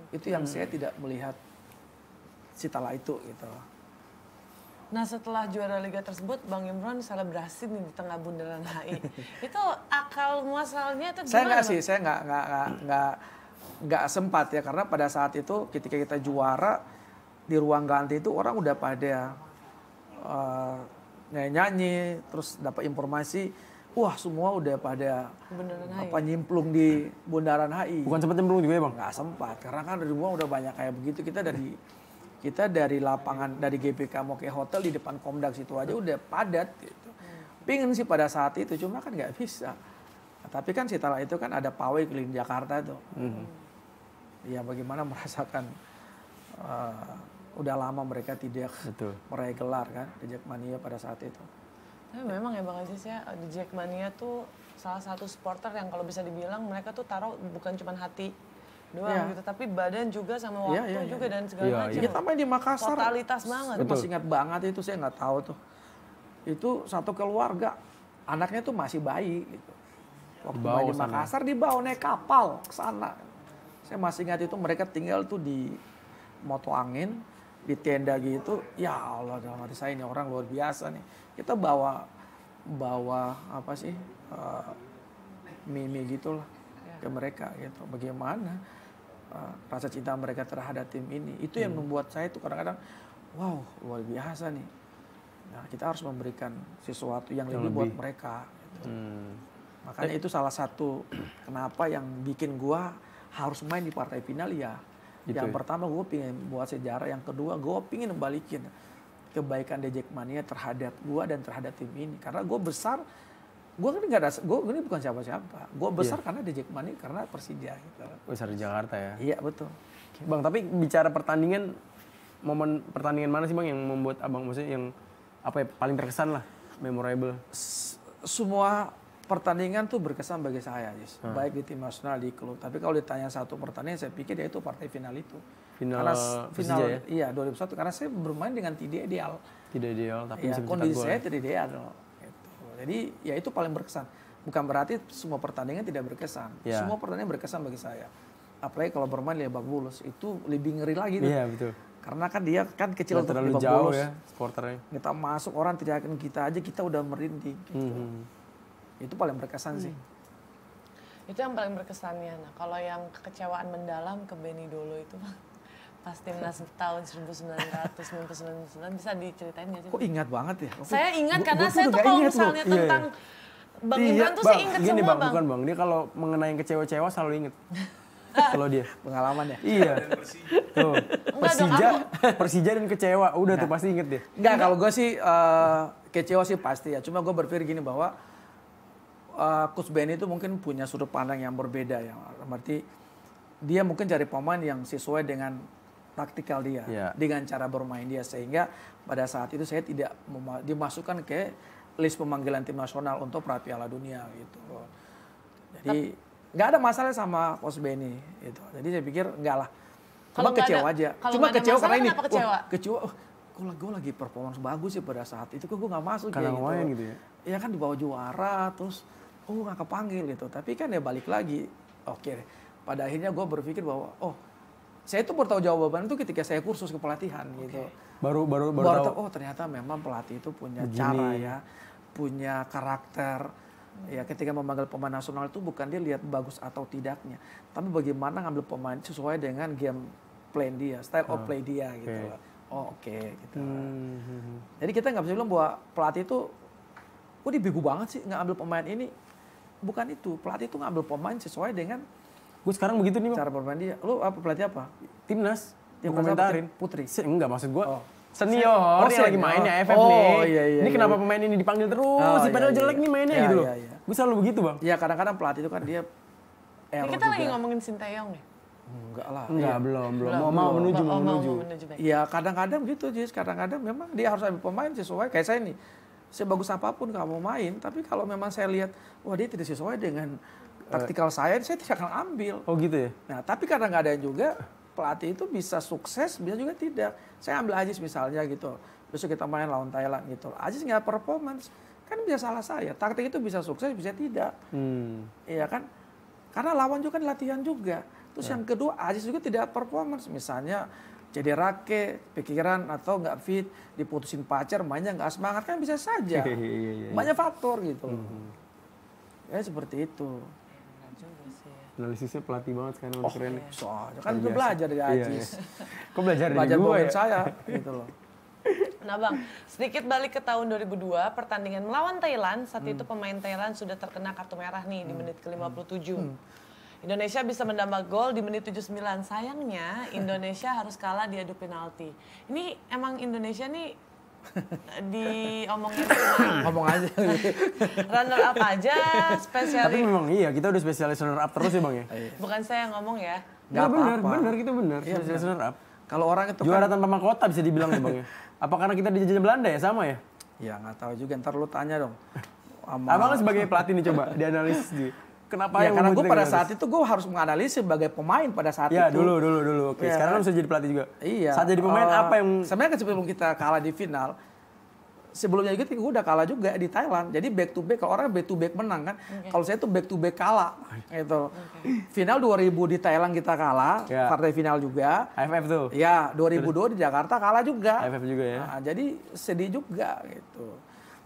Itu yang hmm. saya tidak melihat si itu gitu. Nah setelah juara liga tersebut Bang Imron selebrasi nih di tengah bundaran HI. itu akal muasalnya itu gimana? Saya nggak sih, saya nggak nggak nggak nggak sempat ya karena pada saat itu ketika kita juara di ruang ganti itu orang udah pada uh, nyanyi, terus dapat informasi wah semua udah pada bundaran HI. apa nyemplung di bundaran HI. Bukan sempat nyemplung juga ya bang? Nggak sempat karena kan di rumah udah banyak kayak begitu kita dari kita dari lapangan dari GBK mau ke Hotel di depan Komdak situ aja udah padat gitu. Pingin sih pada saat itu cuma kan nggak bisa. Nah, tapi kan setelah itu kan ada pawai keliling Jakarta tuh. Mm-hmm. Ya bagaimana merasakan uh, udah lama mereka tidak Betul. meraih gelar kan di Jackmania pada saat itu. Tapi memang ya Bang Aziz ya di Jackmania tuh salah satu supporter yang kalau bisa dibilang mereka tuh taruh bukan cuma hati doang yeah. gitu tapi badan juga sama iya, waktu yeah, yeah, yeah. juga dan segala yeah, macam. Iya, sampai di Makassar. Totalitas banget. Betul. Masih ingat banget itu saya nggak tahu tuh. Itu satu keluarga anaknya tuh masih bayi gitu. Waktu dibawa di Makassar sana. dibawa naik kapal ke sana. Saya masih ingat itu mereka tinggal tuh di Moto Angin di tenda gitu. Ya Allah dalam hati saya ini orang luar biasa nih. Kita bawa bawa apa sih? Uh, eh, mie, -mie gitu lah ke mereka gitu. Bagaimana uh, rasa cinta mereka terhadap tim ini. Itu hmm. yang membuat saya itu kadang-kadang wow, luar biasa nih. Nah, kita harus memberikan sesuatu yang, yang lebih, buat mereka gitu. Hmm. Makanya eh itu salah satu kenapa yang bikin gua harus main di partai final ya. Gitu yang ya? pertama gua pengen buat sejarah, yang kedua gua pengen balikin kebaikan Dejek Mania terhadap gua dan terhadap tim ini. Karena gua besar gue kan gak ada gue ini bukan siapa-siapa gue iya. besar yeah. karena di Jackmania karena Persija gitu besar di Jakarta ya iya betul bang tapi bicara pertandingan momen pertandingan mana sih bang yang membuat abang maksudnya yang apa ya paling terkesan lah memorable semua pertandingan tuh berkesan bagi saya yes. hmm. baik di tim nasional di klub tapi kalau ditanya satu pertandingan saya pikir ya itu partai final itu final karena final ya? iya 2001 karena saya bermain dengan tidak ideal tidak ideal tapi iya, ya, kondisi saya tidak ideal jadi ya itu paling berkesan. Bukan berarti semua pertandingan tidak berkesan. Yeah. Semua pertandingan berkesan bagi saya. Apalagi kalau bermain di Lebak Bulus itu lebih ngeri lagi Iya betul. Karena kan dia kan kecil untuk terlalu Lebak jauh Bulus. ya supporternya. Kita masuk orang tidak akan kita aja kita udah merinding gitu. -hmm. hmm. Itu paling berkesan hmm. sih. Itu yang paling berkesannya. Nah, kalau yang kekecewaan mendalam ke Benny Dolo itu pas timnas tahun 1999 bisa diceritain gak sih? Kok ingat banget ya? Aku, saya ingat karena saya tuh kalau misalnya loh. tentang iya, iya. Bang iya, tuh bang, saya ingat semua bang, Bukan bang, dia kalau mengenai yang kecewa-cewa selalu inget. kalau dia pengalaman ya iya tuh Persija Persija dan kecewa udah Enggak. tuh pasti inget deh Enggak kalau gue sih uh, kecewa sih pasti ya cuma gue berpikir gini bahwa uh, coach Benny itu mungkin punya sudut pandang yang berbeda ya berarti dia mungkin cari pemain yang sesuai dengan taktikal dia yeah. dengan cara bermain dia sehingga pada saat itu saya tidak dimasukkan ke list pemanggilan tim nasional untuk pra Piala Dunia gitu. Jadi nggak ada masalah sama pos Benny itu Jadi saya pikir enggak lah. Cuma kecewa ada, aja. Cuma kecewa karena ini. Kecewa? oh, kecewa. Oh, gue lagi performance bagus ya pada saat itu kok gue nggak masuk karena ya, gitu. gitu ya. Ya kan dibawa juara terus oh nggak kepanggil gitu. Tapi kan ya balik lagi. Oke. Pada akhirnya gue berpikir bahwa oh saya itu bertahu jawaban itu ketika saya kursus kepelatihan okay. gitu. Baru baru baru, baru tahu, oh ternyata memang pelatih itu punya Begini. cara ya, punya karakter. Ya ketika memanggil pemain nasional itu bukan dia lihat bagus atau tidaknya, tapi bagaimana ngambil pemain sesuai dengan game plan dia, style of ah, play dia okay. gitu. Oh oke okay, gitu. Hmm, hmm, hmm. Jadi kita nggak bisa bilang bahwa pelatih itu, oh dia bego banget sih nggak ambil pemain ini. Bukan itu, pelatih itu ngambil pemain sesuai dengan gue sekarang begitu nih bang. cara bermain dia lu apa pelatih apa timnas yang komentarin putri Se enggak maksud gue oh. Senior, oh, lagi mainnya oh. FF oh, nih. Iya, iya, ini iya. kenapa pemain ini dipanggil terus? Oh, padahal iya, iya. jelek iya. nih mainnya iya, gitu loh. Iya, iya. Gue selalu begitu bang. ya kadang-kadang pelatih itu kan dia. Ini kita juga. lagi ngomongin Sinteyong nih, Enggak lah. Enggak, iya. belum, belum. Mau, mau menuju, mau, menuju. Iya, kadang-kadang gitu, Jis. Kadang-kadang memang dia harus ambil pemain sesuai. Kayak saya nih, sebagus apapun kamu main, tapi kalau memang saya lihat, wah dia tidak sesuai dengan Taktikal saya saya tidak akan ambil. Oh gitu ya. Nah tapi karena nggak ada yang juga pelatih itu bisa sukses bisa juga tidak. Saya ambil Aziz misalnya gitu. Besok kita main lawan Thailand gitu. Aziz nggak performance kan bisa salah saya. Taktik itu bisa sukses bisa tidak. Hmm. Iya kan. Karena lawan juga kan latihan juga. Terus ya. yang kedua Aziz juga tidak performance misalnya jadi rake, pikiran atau nggak fit, diputusin pacar, mainnya nggak semangat kan bisa saja. Iya, iya, iya, Banyak faktor gitu. Hmm. Ya seperti itu analisisnya pelatih banget kan oh, keren. Soalnya kan gue belajar dari iya, Ajis. Iya, iya. Kok belajar dari belajar gue ya? saya gitu loh. Nah Bang, sedikit balik ke tahun 2002, pertandingan melawan Thailand, saat hmm. itu pemain Thailand sudah terkena kartu merah nih di hmm. menit ke-57. Hmm. hmm. Indonesia bisa menambah gol di menit 79. Sayangnya Indonesia harus kalah di adu penalti. Ini emang Indonesia nih diomongin ngomong aja gitu. runner up aja spesialis tapi memang iya kita udah spesialis runner up terus ya bang ya iya. bukan saya yang ngomong ya nggak apa-apa benar benar kita benar ya, spesialis runner up kalau orang itu juara kan... tanpa mahkota bisa dibilang ya bang ya apa karena kita dijajah Belanda ya sama ya ya nggak tahu juga ntar lu tanya dong Abang sebagai pelatih nih coba dianalisis di. Kenapa iya, ya, karena gue pada gratis? saat itu gue harus menganalisis sebagai pemain pada saat ya, itu. Iya dulu dulu dulu. Oke, okay. ya, sekarang kan? bisa jadi pelatih juga. Iya. Saat jadi pemain uh, apa yang Sebenarnya kan sebelum kita kalah di final sebelumnya juga gue udah kalah juga di Thailand. Jadi back to back kalau orang back to back menang kan. Okay. Kalau saya tuh back to back kalah Itu. Okay. Final 2000 di Thailand kita kalah, yeah. partai final juga. AFF tuh. Ya, 2002 Terus. di Jakarta kalah juga. AFF juga ya. Nah, jadi sedih juga gitu.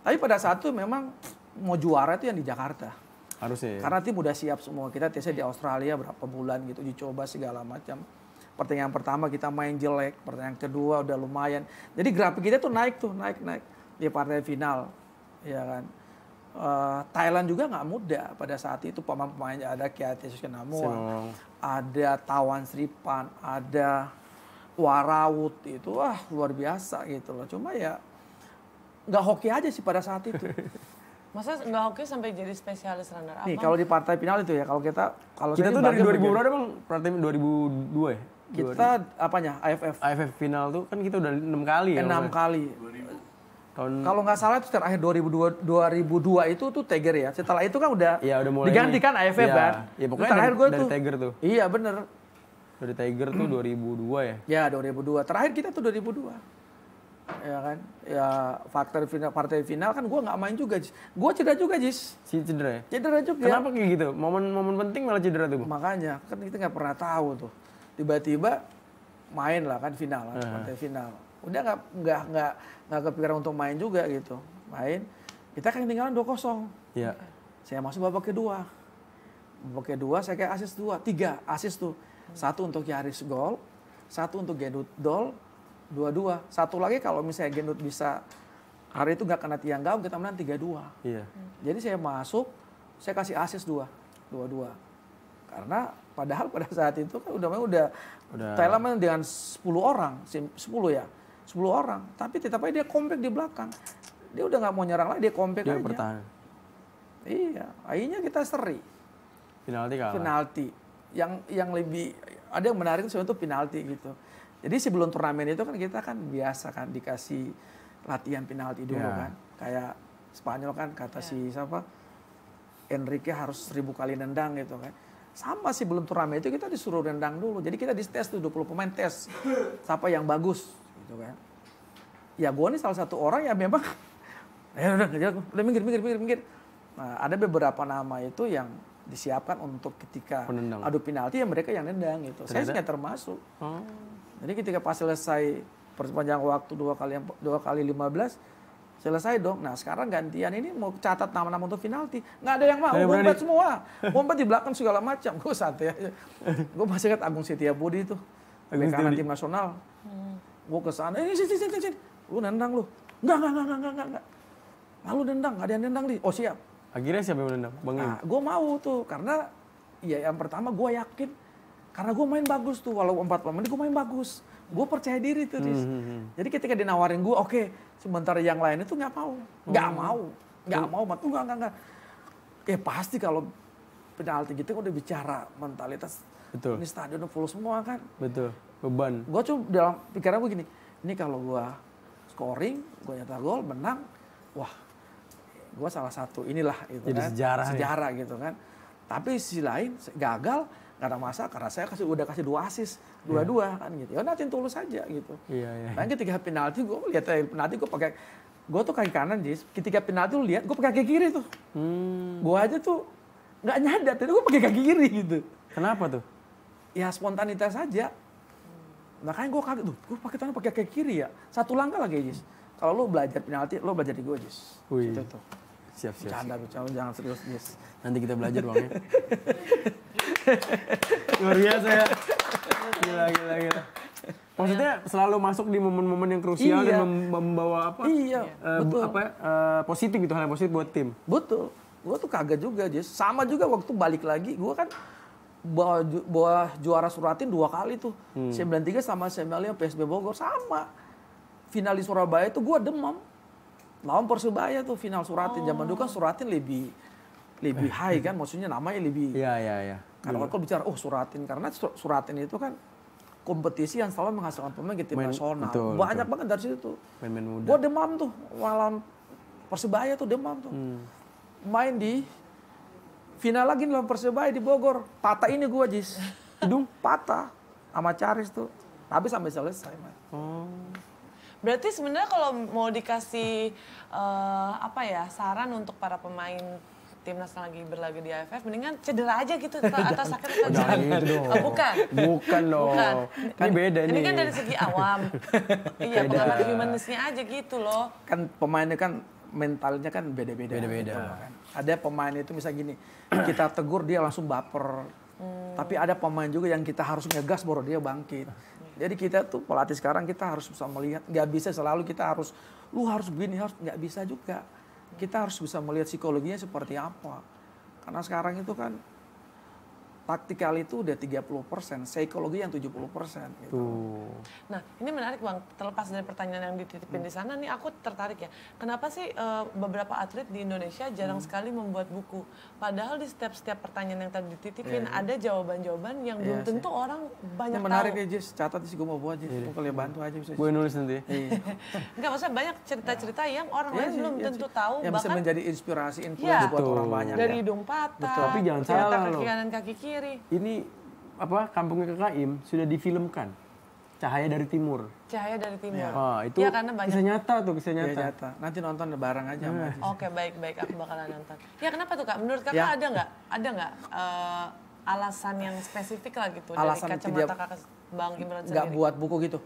Tapi pada saat itu memang mau juara itu yang di Jakarta. Harusnya. Ya? Karena tim udah siap semua. Kita tesnya di Australia berapa bulan gitu dicoba segala macam. Pertanyaan pertama kita main jelek, pertanyaan kedua udah lumayan. Jadi grafik kita tuh naik tuh, naik naik di partai final, ya kan. Uh, Thailand juga nggak mudah pada saat itu pemain-pemainnya ada Kiati Suskenamua, so. ada Tawan Sripan, ada Warawut itu wah luar biasa gitu loh. Cuma ya nggak hoki aja sih pada saat itu. Masa nggak hoki sampai jadi spesialis runner up? Nih kalau di partai final itu ya, kalau kita kalau kita tuh dari 2000 berapa bang? Partai 2002 ya? Kita 2000. apanya? AFF. AFF final tuh kan kita udah enam kali ya. Enam kali. 2000. Tahun... Kalau nggak salah itu terakhir 2002, 2002 itu tuh Tiger ya. Setelah itu kan udah, ya, udah mulai digantikan AFF ya. kan. Ya, pokoknya itu terakhir tuh. Tiger tuh. Iya bener. Dari Tiger tuh 2002 ya. Ya 2002. Terakhir kita tuh 2002 ya kan ya faktor final partai final kan gue nggak main juga Jis. gue cedera juga Jis si cedera ya? cedera juga kenapa kayak gitu momen-momen penting malah cedera tuh makanya kan kita nggak pernah tahu tuh tiba-tiba main lah kan final kan, uh -huh. partai final udah nggak nggak nggak nggak kepikiran untuk main juga gitu main kita kan tinggalan dua kosong ya. saya masuk babak kedua babak kedua saya kayak asis dua tiga asis tuh satu untuk Yaris gol satu untuk Gedut Dol dua-dua. Satu lagi kalau misalnya Gendut bisa hari itu nggak kena tiang gaung, kita menang tiga dua. Iya. Jadi saya masuk, saya kasih asis dua, dua-dua. Karena padahal pada saat itu kan udah udah, udah. Thailand main dengan 10 orang, 10 ya, 10 orang. Tapi tetap aja dia kompak di belakang. Dia udah nggak mau nyerang lagi, dia kompak aja. bertahan. Iya, akhirnya kita seri. Penalti kalah. Penalti. Yang yang lebih ada yang menarik sebenarnya itu penalti gitu jadi sebelum turnamen itu kan kita kan biasa kan dikasih latihan penalti dulu yeah. kan. Kayak Spanyol kan kata yeah. si siapa Enrique harus seribu kali nendang gitu kan. Sama sih belum turnamen itu kita disuruh rendang dulu. Jadi kita di tes tuh 20 pemain tes. Siapa yang bagus gitu kan. Ya gue nih salah satu orang ya memang ya udah kerja udah minggir minggir minggir minggir. Nah, ada beberapa nama itu yang disiapkan untuk ketika Penendang. adu penalti ya mereka yang nendang gitu. Ternyata? Saya nggak termasuk. Hmm. Jadi ketika pas selesai perpanjang waktu dua kali dua kali lima belas selesai dong. Nah sekarang gantian ini mau catat nama-nama untuk penalti nggak ada yang mau. Bompet semua, bompet di belakang segala macam. Gue santai aja. Gue masih ingat Agung Setia Budi itu, Agung tim nasional. Hmm. Gue kesana, ini eh, sini sini sini, lu nendang lu. Enggak enggak enggak enggak enggak enggak. Lalu nah, nendang, nggak ada yang nendang di. Oh siap. Akhirnya siapa yang nendang? Bang Nah, gue mau tuh karena ya yang pertama gue yakin karena gue main bagus tuh, walau empat menit gue main bagus. Gue percaya diri tuh, Riz. Hmm, hmm, hmm. Jadi ketika dia nawarin gue, oke, okay, sementara yang lain itu nggak mau. Nggak hmm. mau. Nggak hmm. mau, matu gak enggak enggak Ya pasti kalau penalti gitu kan udah bicara mentalitas. Betul. Ini stadion full semua kan. Betul, beban. Gue cuma dalam pikiran gue gini, ini kalau gue scoring, gue nyetak gol, menang, wah gue salah satu inilah itu Jadi kan. sejarah. Ya. Sejarah ya. gitu kan. Tapi sisi lain gagal, karena masa karena saya kasih udah kasih dua asis dua dua yeah. kan gitu ya nanti tulus saja gitu yeah, yeah. nah ketika penalti gue lihat penalti gue pakai gue tuh kaki kanan jis ketika penalti lu lihat gue pakai kaki kiri tuh hmm. gue aja tuh nggak nyadar tadi gue pakai kaki kiri gitu kenapa tuh ya spontanitas aja makanya gue kaget tuh gue pakai tangan pakai kaki kiri ya satu langkah lagi jis kalau lu belajar penalti lu belajar di gue jis Wih. itu tuh siap siap jangan serius jis nanti kita belajar bang ya Luar biasa ya. Gila, gila, gila. Maksudnya selalu masuk di momen-momen yang krusial iya. dan membawa apa? Iya, uh, betul. Apa, uh, positif gitu, hal yang positif buat tim. Betul. Gue tuh kaget juga, Jess. Sama juga waktu balik lagi, gue kan bawa, ju bawa juara suratin dua kali tuh. Hmm. 93 sama 95 PSB Bogor, sama. finalis Surabaya tuh gue demam. Lawan Persebaya tuh final suratin. Oh. Zaman dulu kan oh. suratin lebih lebih high kan, maksudnya namanya lebih... Iya, iya, iya karena iya. kalau bicara oh Suratin karena Suratin itu kan kompetisi yang selalu menghasilkan pemain ke gitu, tim main, nasional. Betul, Banyak betul. banget dari situ tuh. main muda. Gue demam tuh malam Persebaya tuh demam tuh. Hmm. Main di final lagi lawan Persebaya di Bogor. Patah ini gue Jis. Hidung patah sama Caris tuh. Tapi sampai selesai, man. Hmm. Oh. Berarti sebenarnya kalau mau dikasih uh, apa ya saran untuk para pemain timnas lagi berlaga di AFF, mendingan cedera aja gitu atau sakit atau jangan. Gitu dong. Oh, bukan. Bukan loh. Bukan. Kan, ini beda ini nih. Ini kan dari segi awam. iya, pengaruh humanisnya aja gitu loh. Kan pemainnya kan mentalnya kan beda-beda. Beda-beda. Gitu, kan. Ada pemain itu misalnya gini, kita tegur dia langsung baper. Hmm. Tapi ada pemain juga yang kita harus ngegas baru dia bangkit. Jadi kita tuh pelatih sekarang kita harus bisa melihat, nggak bisa selalu kita harus, lu harus begini, harus nggak bisa juga kita harus bisa melihat psikologinya seperti apa. Karena sekarang itu kan taktikal itu udah 30%, psikologi yang 70% gitu. Tuh. Nah, ini menarik Bang, terlepas dari pertanyaan yang dititipin hmm. di sana nih aku tertarik ya. Kenapa sih e, beberapa atlet di Indonesia jarang hmm. sekali membuat buku? Padahal di setiap-setiap pertanyaan yang tadi dititipin yeah, ada jawaban-jawaban yang yeah, belum tentu orang banyak ini menarik tahu. ya Jis, catat sih gue mau buat jis. Yeah. Iya. kalian bantu aja bisa. Gue nulis nanti. Iya. Enggak, maksudnya banyak cerita-cerita yang orang yeah, lain yeah, belum yeah, tentu yeah. tahu yang bahkan bisa menjadi inspirasi influence yeah. buat orang banyak. Dari ya. hidung patah. Tapi jangan salah loh. Kaki kanan kaki kiri kiri. Ini apa kampungnya Kakaim sudah difilmkan. Cahaya dari timur. Cahaya dari timur. Ya. Oh, itu ya, karena banyak... kisah nyata tuh, kisah iya, nyata. Ya, nyata. Nanti nonton bareng aja. Hmm. Oke, okay, baik-baik. Aku bakalan nonton. Ya kenapa tuh Kak? Menurut Kakak ya. ada nggak? Ada nggak uh, alasan yang spesifik lah gitu alasan dari kacamata Kakak Bang Imran sendiri? Nggak buat buku gitu.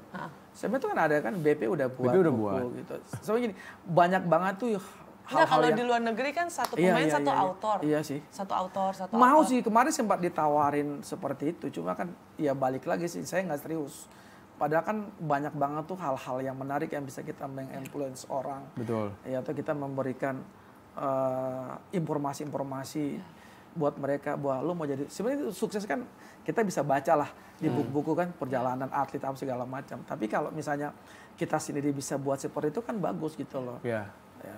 Sebenarnya tuh kan ada kan BP udah buat BP udah buku buat. gitu. Sebenarnya gini, banyak banget tuh hal-hal kalau yang... di luar negeri kan satu iya, pemain iya, iya, satu iya, autor. Iya. iya sih. Satu autor, satu Mau sih kemarin sempat ditawarin seperti itu, cuma kan ya balik lagi sih saya nggak serius. Padahal kan banyak banget tuh hal-hal yang menarik yang bisa kita meng-influence yeah. orang. Betul. Ya atau kita memberikan informasi eh, informasi-informasi yeah. buat mereka buat lo mau jadi sebenarnya sukses kan kita bisa baca lah di hmm. buku-buku kan perjalanan atlet apa segala macam. Tapi kalau misalnya kita sendiri bisa buat seperti itu kan bagus gitu loh. Iya. Ya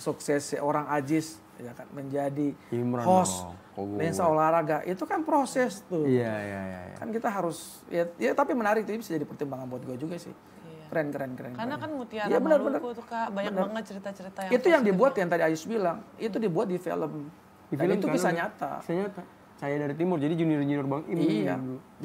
sukses orang Ajis ya kan menjadi Imran host lensa oh. olahraga itu kan proses tuh iya, iya, iya, iya, kan kita harus ya, ya tapi menarik itu bisa jadi pertimbangan buat gue juga sih iya. keren keren keren karena kan mutiara ya, bener, bener. tuh kak banyak bener. banget cerita cerita yang itu yang dibuat yang tadi Ayus bilang itu dibuat di film di film itu bisa kan nyata bisa nyata saya dari timur jadi junior junior bang ini iya.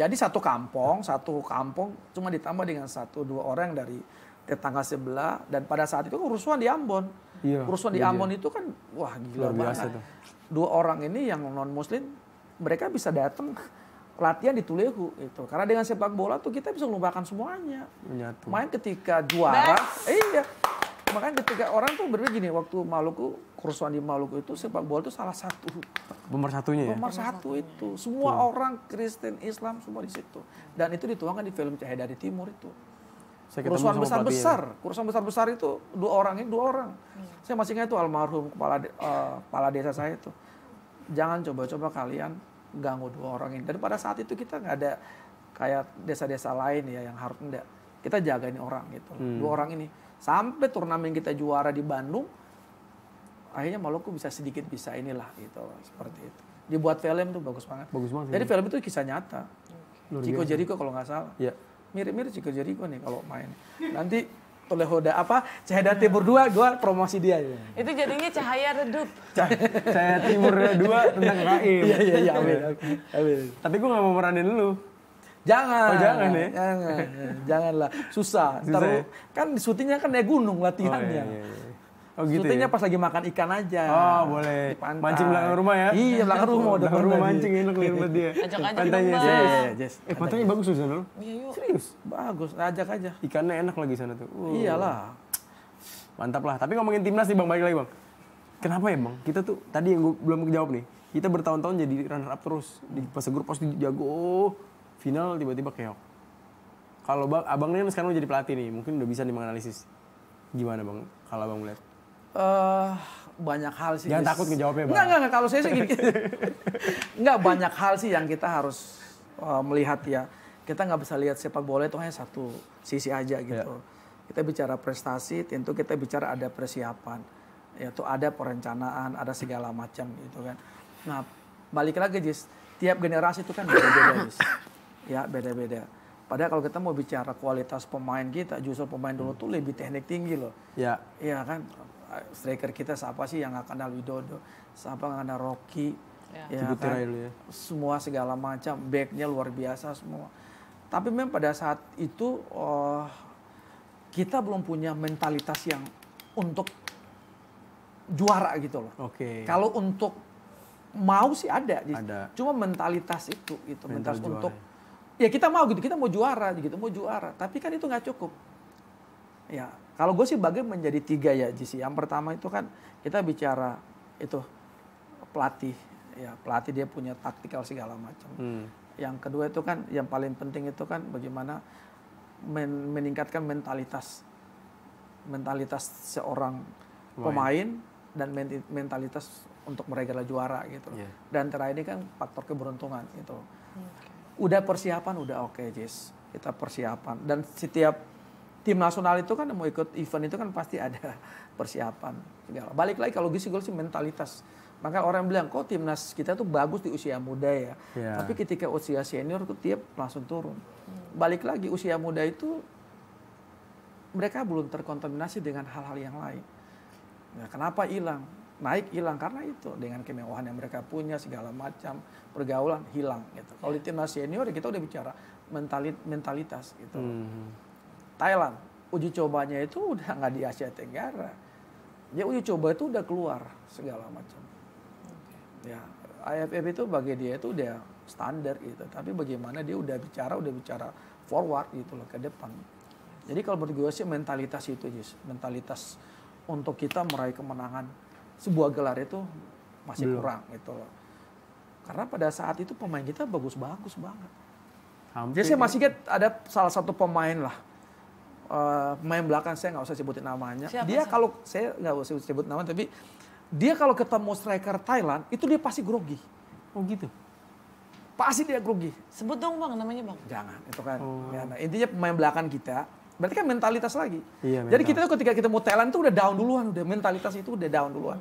jadi satu kampung satu kampung cuma ditambah dengan satu dua orang dari tetangga sebelah dan pada saat itu kerusuhan kan di Ambon Iya, Kerusuhan di iya, Ambon iya. itu kan wah gila Luar biasa banget. Tuh. Dua orang ini yang non muslim mereka bisa datang latihan di Tulehu itu. Karena dengan sepak bola tuh kita bisa melupakan semuanya. Menyatu. Main ketika juara, Eh, iya. Makanya ketika orang tuh berpikir gini, waktu Maluku, kerusuhan di Maluku itu sepak bola itu salah satu. satunya. ya? satu itu. Semua tuh. orang Kristen, Islam, semua di situ. Dan itu dituangkan di film Cahaya dari Timur itu. Saya kerusuhan besar-besar, ya. kerusuhan besar-besar itu dua orang ini dua orang. Hmm. Saya masih ingat itu almarhum kepala de, uh, kepala desa saya itu. Jangan coba-coba kalian ganggu dua orang ini. Dan pada saat itu kita nggak ada kayak desa-desa lain ya yang harus enggak. Kita jagain orang gitu. Hmm. Dua orang ini sampai turnamen kita juara di Bandung akhirnya Maluku bisa sedikit bisa inilah gitu seperti itu. Dibuat film tuh bagus banget. Bagus banget. Jadi ya. film itu kisah nyata. Ciko kok kalau nggak salah. Ya mirip-mirip juga jadi gue nih kalau main. Nanti oleh Hoda apa Cahaya Timur 2 gue promosi dia ya. Itu jadinya Cahaya Redup. Cahaya, cahaya Timur 2 tentang Raim. Iya iya iya amin. Iya. amin. Tapi gue gak mau meranin lu. Jangan. Oh, jangan ya. Jangan. Janganlah. Susah. Susah Ntar, ya? kan syutingnya kan naik gunung latihannya. Oh, iya, iya, iya. Oh gitu Syutingnya ya? pas lagi makan ikan aja. Oh boleh. Mancing belakang rumah ya? Iya belakang rumah. Udah belakang rumah mancing enak lihat dia. Ajak aja Pantainya ya. Eh pantainya bagus di sana lo? Iya yuk. Serius? Bagus. Ajak aja. Ikannya enak lagi sana tuh. Uh. Iyalah. Mantap lah. Tapi ngomongin timnas nih bang, balik lagi bang. Kenapa ya bang? Kita tuh tadi yang gue belum jawab nih. Kita bertahun-tahun jadi runner up terus. Di pas grup pasti jago. Oh, final tiba-tiba keok. Kalau bang, abang ini sekarang jadi pelatih nih, mungkin udah bisa nih menganalisis. Gimana bang? Kalau abang melihat? uh, banyak hal sih. Jangan takut ngejawabnya, Bang. Enggak, enggak, enggak. Kalau saya sih gini. enggak, banyak hal sih yang kita harus uh, melihat ya. Kita nggak bisa lihat sepak bola itu hanya satu sisi aja gitu. Yeah. Kita bicara prestasi, tentu kita bicara ada persiapan. Yaitu ada perencanaan, ada segala macam gitu kan. Nah, balik lagi, Jis. Tiap generasi itu kan beda-beda, Jis. Ya, beda-beda. Padahal kalau kita mau bicara kualitas pemain kita, justru pemain dulu tuh lebih teknik tinggi loh. Ya. Iya kan striker kita siapa sih yang gak kenal Widodo, siapa gak kenal Rocky, ya, ya kan? ya. semua segala macam backnya luar biasa semua. Tapi memang pada saat itu uh, kita belum punya mentalitas yang untuk juara gitu loh. Oke. Kalau untuk mau sih ada, ada. cuma mentalitas itu gitu, Mental mentalitas untuk ya kita mau gitu, kita mau juara gitu, mau juara. Tapi kan itu nggak cukup. Ya kalau gue sih bagi menjadi tiga ya Jisi. Yang pertama itu kan kita bicara itu pelatih ya pelatih dia punya taktikal segala macam. Hmm. Yang kedua itu kan yang paling penting itu kan bagaimana men meningkatkan mentalitas mentalitas seorang Main. pemain dan men mentalitas untuk mereka juara gitu. Yeah. Dan terakhir ini kan faktor keberuntungan gitu. Okay. Iya. Udah persiapan udah oke okay, Jis. Kita persiapan dan setiap tim nasional itu kan mau ikut event itu kan pasti ada persiapan. Balik lagi kalau gizi gue sih mentalitas. Maka orang bilang kok timnas kita tuh bagus di usia muda ya. Yeah. Tapi ketika usia senior tuh tiap langsung turun. Balik lagi usia muda itu mereka belum terkontaminasi dengan hal-hal yang lain. Nah, kenapa hilang? Naik hilang karena itu dengan kemewahan yang mereka punya segala macam pergaulan hilang gitu. Kalau di iya. timnas senior kita udah bicara mentalit mentalitas gitu. Hmm Thailand. Uji cobanya itu udah nggak di Asia Tenggara. Ya uji coba itu udah keluar segala macam. Ya, IFF itu bagi dia itu udah standar gitu. Tapi bagaimana dia udah bicara, udah bicara forward gitu loh ke depan. Jadi kalau menurut gue sih mentalitas itu Jis. Mentalitas untuk kita meraih kemenangan sebuah gelar itu masih Belum. kurang gitu loh. Karena pada saat itu pemain kita bagus-bagus banget. Hampir. Jadi saya masih ya. ingat ada salah satu pemain lah uh, eh, pemain belakang saya nggak usah sebutin namanya. Siapa, dia kalau saya nggak usah sebut nama tapi dia kalau ketemu striker Thailand itu dia pasti grogi. Oh gitu. Pasti dia grogi. Sebut dong bang namanya bang. Jangan itu kan. Oh. Ya, nah, intinya pemain belakang kita berarti kan mentalitas lagi. Iya, mental. Jadi kita tuh ketika kita mau Thailand tuh udah down duluan, udah mentalitas itu udah down duluan.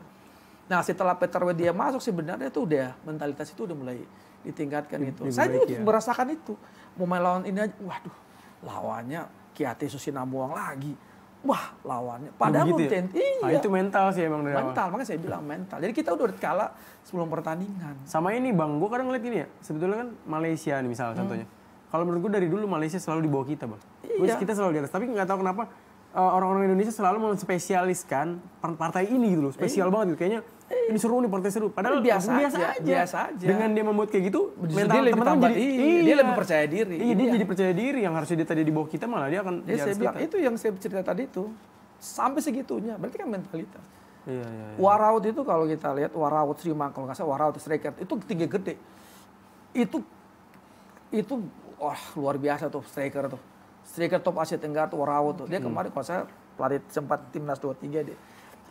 Nah setelah Peter dia masuk sebenarnya tuh udah mentalitas itu udah mulai ditingkatkan di, itu. Di saya juga ya. merasakan itu. Mau main lawan ini aja, waduh lawannya Kiate Susinamuang lagi. Wah lawannya. Padahal Begitu ya? Nah, iya. Nah, itu mental sih emang Mental, makanya saya bilang mental. Jadi kita udah kalah sebelum pertandingan. Sama ini bang, gue kadang ngeliat gini ya. Sebetulnya kan Malaysia nih misalnya hmm. contohnya. Kalau menurut gue dari dulu Malaysia selalu di bawah kita bang. Iya. kita selalu di atas. Tapi nggak tahu kenapa Eh, orang-orang Indonesia selalu mau spesialiskan partai ini gitu loh, spesial eh. banget gitu. Kayaknya eh. ini seru nih partai seru. Padahal biasa, biasa aja, aja. Biasa aja. Dengan dia membuat kayak gitu, Justru mental teman-teman jadi iya, iya, dia lebih percaya diri. Iya, iya, dia jadi percaya diri yang harusnya dia tadi di bawah kita malah dia akan ya, di saya bilang, kita. itu yang saya cerita tadi itu. Sampai segitunya, berarti kan mentalitas. Iya, iya, iya. Waraut itu kalau kita lihat Waraut Sri kalau nggak salah Waraut Striker itu tinggi gede. Itu itu wah oh, luar biasa tuh Striker tuh striker top Asia Tenggara tuh Warawo tuh. Dia hmm. kemarin kalau saya pelatih sempat timnas 23 dia.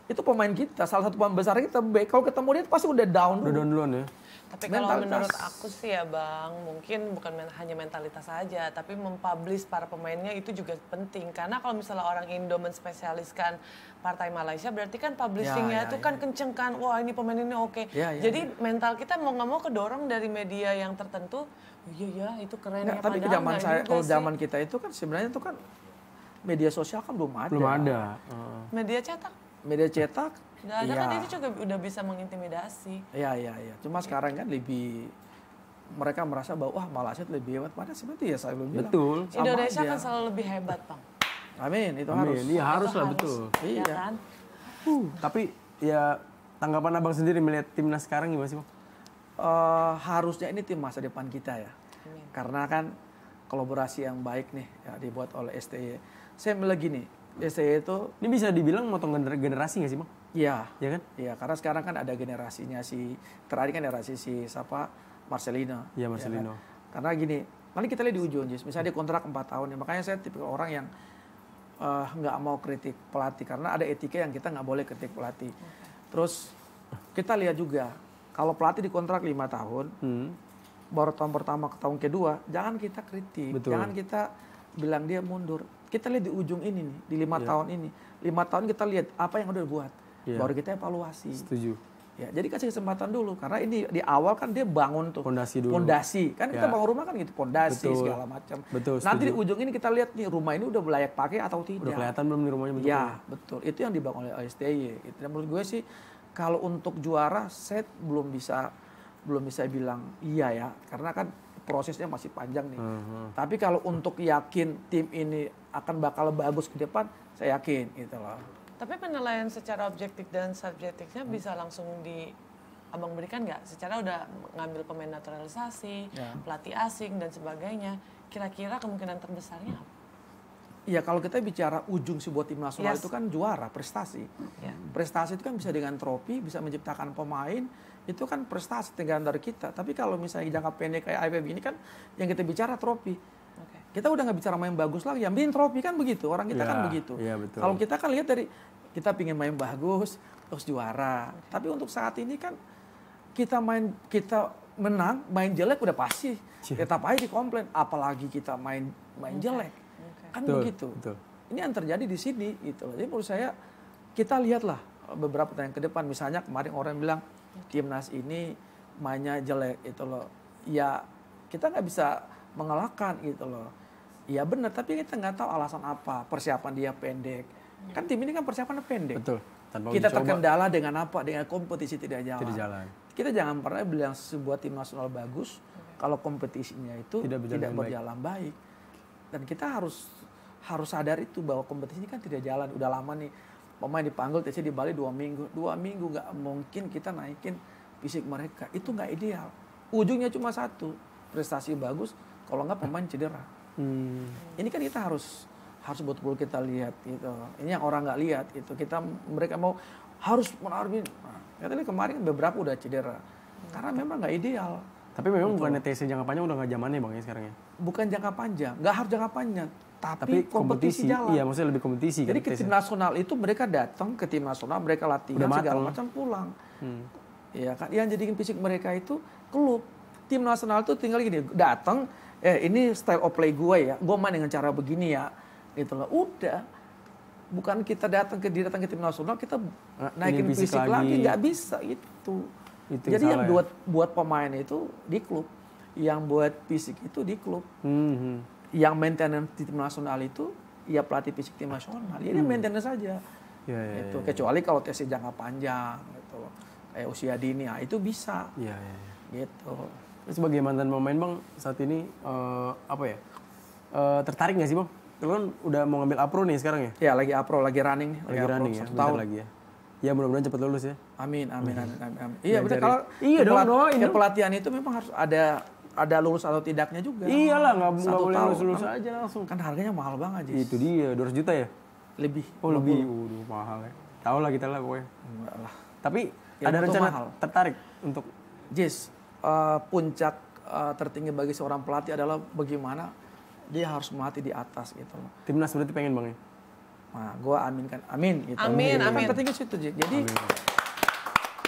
Itu pemain kita, salah satu pemain besar kita Kalau ketemu dia pasti udah down Udah down duluan ya. Tapi kalau menurut aku sih ya Bang, mungkin bukan men hanya mentalitas saja, tapi mempublish para pemainnya itu juga penting. Karena kalau misalnya orang Indo menspesialiskan partai Malaysia, berarti kan publishingnya ya, ya, itu kan ya, kan kenceng kan, wah ini pemain ini oke. Okay. Ya, ya, Jadi ya. mental kita mau nggak mau kedorong dari media yang tertentu Iya ya, itu keren ya. Tapi ke zaman saya, kalau zaman kita itu kan sebenarnya itu kan media sosial kan belum ada. Belum ada. Uh. Media cetak. Media cetak. Nah, ada ya. kan iya. itu juga udah bisa mengintimidasi. Iya iya iya. Cuma gitu. sekarang kan lebih mereka merasa bahwa wah Malaysia lebih hebat pada seperti ya saya belum bilang. Betul. Sama Indonesia aja. kan selalu lebih hebat, Bang. Amin, itu Amin. harus. Iya, harus lah betul. Iya. iya kan? uh. Tapi ya tanggapan Abang sendiri melihat timnas sekarang gimana sih, Bang? uh, harusnya ini tim masa depan kita ya. Amin. Karena kan kolaborasi yang baik nih ya, dibuat oleh STY. Saya melihat gini, STY itu... Ini bisa dibilang motong generasi nggak sih Bang? Iya. Iya kan? Iya, karena sekarang kan ada generasinya si... Terakhir kan generasi si siapa? Marcelino. Iya, iya Marcelino. Ya kan? Karena gini, nanti kita lihat di ujung, Jis. Misalnya dia kontrak 4 tahun, ya. makanya saya tipikal orang yang eh, nggak uh, mau kritik pelatih karena ada etika yang kita nggak boleh kritik pelatih. Terus kita lihat juga kalau pelatih dikontrak lima tahun, hmm. baru tahun pertama ke tahun kedua, jangan kita kritik, Betul. jangan kita bilang dia mundur. Kita lihat di ujung ini nih, di lima yeah. tahun ini, lima tahun kita lihat apa yang udah dibuat, yeah. baru kita evaluasi. Setuju. Ya, jadi kasih kesempatan dulu karena ini di awal kan dia bangun tuh pondasi dulu. Pondasi. Kan ya. kita bangun rumah kan gitu, pondasi segala macam. Betul. Nanti di ujung ini kita lihat nih rumah ini udah layak pakai atau tidak. Udah kelihatan belum nih rumahnya ya, betul. Ya, betul. Itu yang dibangun oleh STY. Itu menurut gue sih kalau untuk juara saya belum bisa belum bisa bilang iya ya karena kan prosesnya masih panjang nih. Uh mhm. -huh. Tapi kalau untuk yakin tim ini akan bakal bagus ke depan, saya yakin gitu loh. Tapi penilaian secara objektif dan subjektifnya hmm. bisa langsung di abang berikan nggak? Secara udah ngambil pemain naturalisasi, yeah. pelatih asing dan sebagainya, kira-kira kemungkinan terbesarnya apa? Iya, kalau kita bicara ujung sebuah tim nasional yes. itu kan juara, prestasi. Yeah. Prestasi itu kan bisa dengan trofi, bisa menciptakan pemain, itu kan prestasi tinggal dari kita. Tapi kalau misalnya jangka pendek kayak IPB ini kan yang kita bicara trofi. Okay. Kita udah nggak bicara main bagus lagi, yang bikin trofi kan begitu, orang kita yeah. kan ya, begitu. Yeah, ya, Kalau kita kan lihat dari kita pingin main bagus, terus juara. Okay. Tapi untuk saat ini kan kita main kita menang, main jelek udah pasti. Iya. Tetap aja komplain. apalagi kita main main okay. jelek kan betul, begitu. Betul. Ini yang terjadi di sini gitu. Jadi menurut saya kita lihatlah beberapa tahun ke depan misalnya kemarin orang bilang timnas ini mainnya jelek itu loh. Ya kita nggak bisa mengalahkan gitu loh. Ya benar, tapi kita nggak tahu alasan apa, persiapan dia pendek. Ya. Kan tim ini kan persiapannya pendek. Betul. Tanpa kita dicoba. terkendala dengan apa? Dengan kompetisi tidak jalan. Tidak jalan. Kita jangan pernah bilang sebuah tim nasional bagus iya. kalau kompetisinya itu tidak berjalan, tidak berjalan baik. baik. Dan kita harus harus sadar itu bahwa kompetisi ini kan tidak jalan udah lama nih pemain dipanggil TC di Bali dua minggu dua minggu nggak mungkin kita naikin fisik mereka itu nggak ideal ujungnya cuma satu prestasi bagus kalau nggak pemain cedera hmm. ini kan kita harus harus betul-betul kita lihat gitu ini yang orang nggak lihat itu kita mereka mau harus menaruhin nah, tadi kemarin kan beberapa udah cedera karena memang nggak ideal tapi memang gitu. bukan TC jangka panjang udah nggak zamannya bang ya sekarang ya bukan jangka panjang nggak harus jangka panjang tapi, tapi kompetisi, kompetisi jalan. Iya, maksudnya lebih kompetisi. Jadi kan, ke tim nasional itu mereka datang ke tim nasional, mereka latihan Udah segala matang. macam pulang. Hmm. Ya kan, yang jadikan fisik mereka itu klub. Tim nasional itu tinggal gini, datang, eh ini style of play gue ya, gue main dengan cara begini ya, gitu loh. Udah, bukan kita datang ke datang ke tim nasional, kita nah, naikin fisik, fisik lagi, nggak bisa gitu. itu. Jadi yang, yang buat ya? buat pemain itu di klub, yang buat fisik itu di klub. Hmm. hmm yang maintenance di tim nasional itu ya pelatih fisik tim nasional. Jadi ya, hmm. maintenance saja. Ya, ya, itu ya, ya. kecuali kalau tesnya jangka panjang gitu kayak usia dini ya itu bisa ya, ya, ya. gitu terus sebagai mantan pemain bang saat ini uh, apa ya uh, tertarik nggak sih bang lu kan udah mau ngambil apro nih sekarang ya ya lagi apro lagi running nih lagi, lagi running ya tahun lagi ya Ya mudah-mudahan cepat lulus ya. Amin, amin, amin, amin. amin. Iya, betul. Kalau iya dong, no, pelatihan itu memang harus ada ada lulus atau tidaknya juga. Iyalah nggak boleh lulus lulus kan, aja langsung. Kan harganya mahal banget Jis. Itu dia 200 juta ya? Lebih. Oh 50. lebih, waduh mahal ya. Tahu lah kita lah pokoknya. Enggak lah. Tapi ya, ada rencana mahal. tertarik untuk Jis, uh, puncak uh, tertinggi bagi seorang pelatih adalah bagaimana dia harus melatih di atas gitu loh. Timnas berarti pengen bang ya? Nah, gue aminkan, amin gitu. Amin, kan amin. Kan tertinggi situ Jis. Jadi amin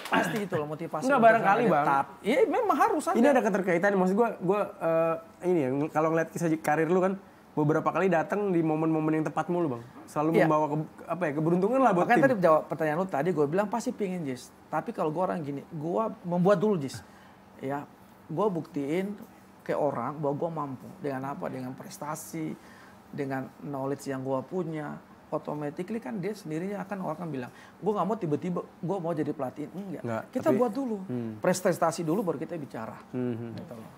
pasti gitu loh motivasi. nggak barangkali bang. ya memang harus aja. Ini ada keterkaitan maksud gue gue uh, ini ya kalau ngeliat kisah karir lu kan beberapa kali datang di momen-momen yang tepat mulu bang. Selalu ya. membawa ke, apa ya keberuntungan lah buat Makanya tim. tadi jawab pertanyaan lu tadi gue bilang pasti pingin Jis. Tapi kalau gue orang gini, gue membuat dulu Jis. Ya, gue buktiin ke orang bahwa gue mampu dengan apa? Dengan prestasi, dengan knowledge yang gue punya, automatically kan dia sendirinya akan orang kan bilang, gue nggak mau tiba-tiba gue mau jadi pelatih enggak. Nggak, kita tapi, buat dulu hmm. prestasi dulu baru kita bicara. Hmm. Gitu loh.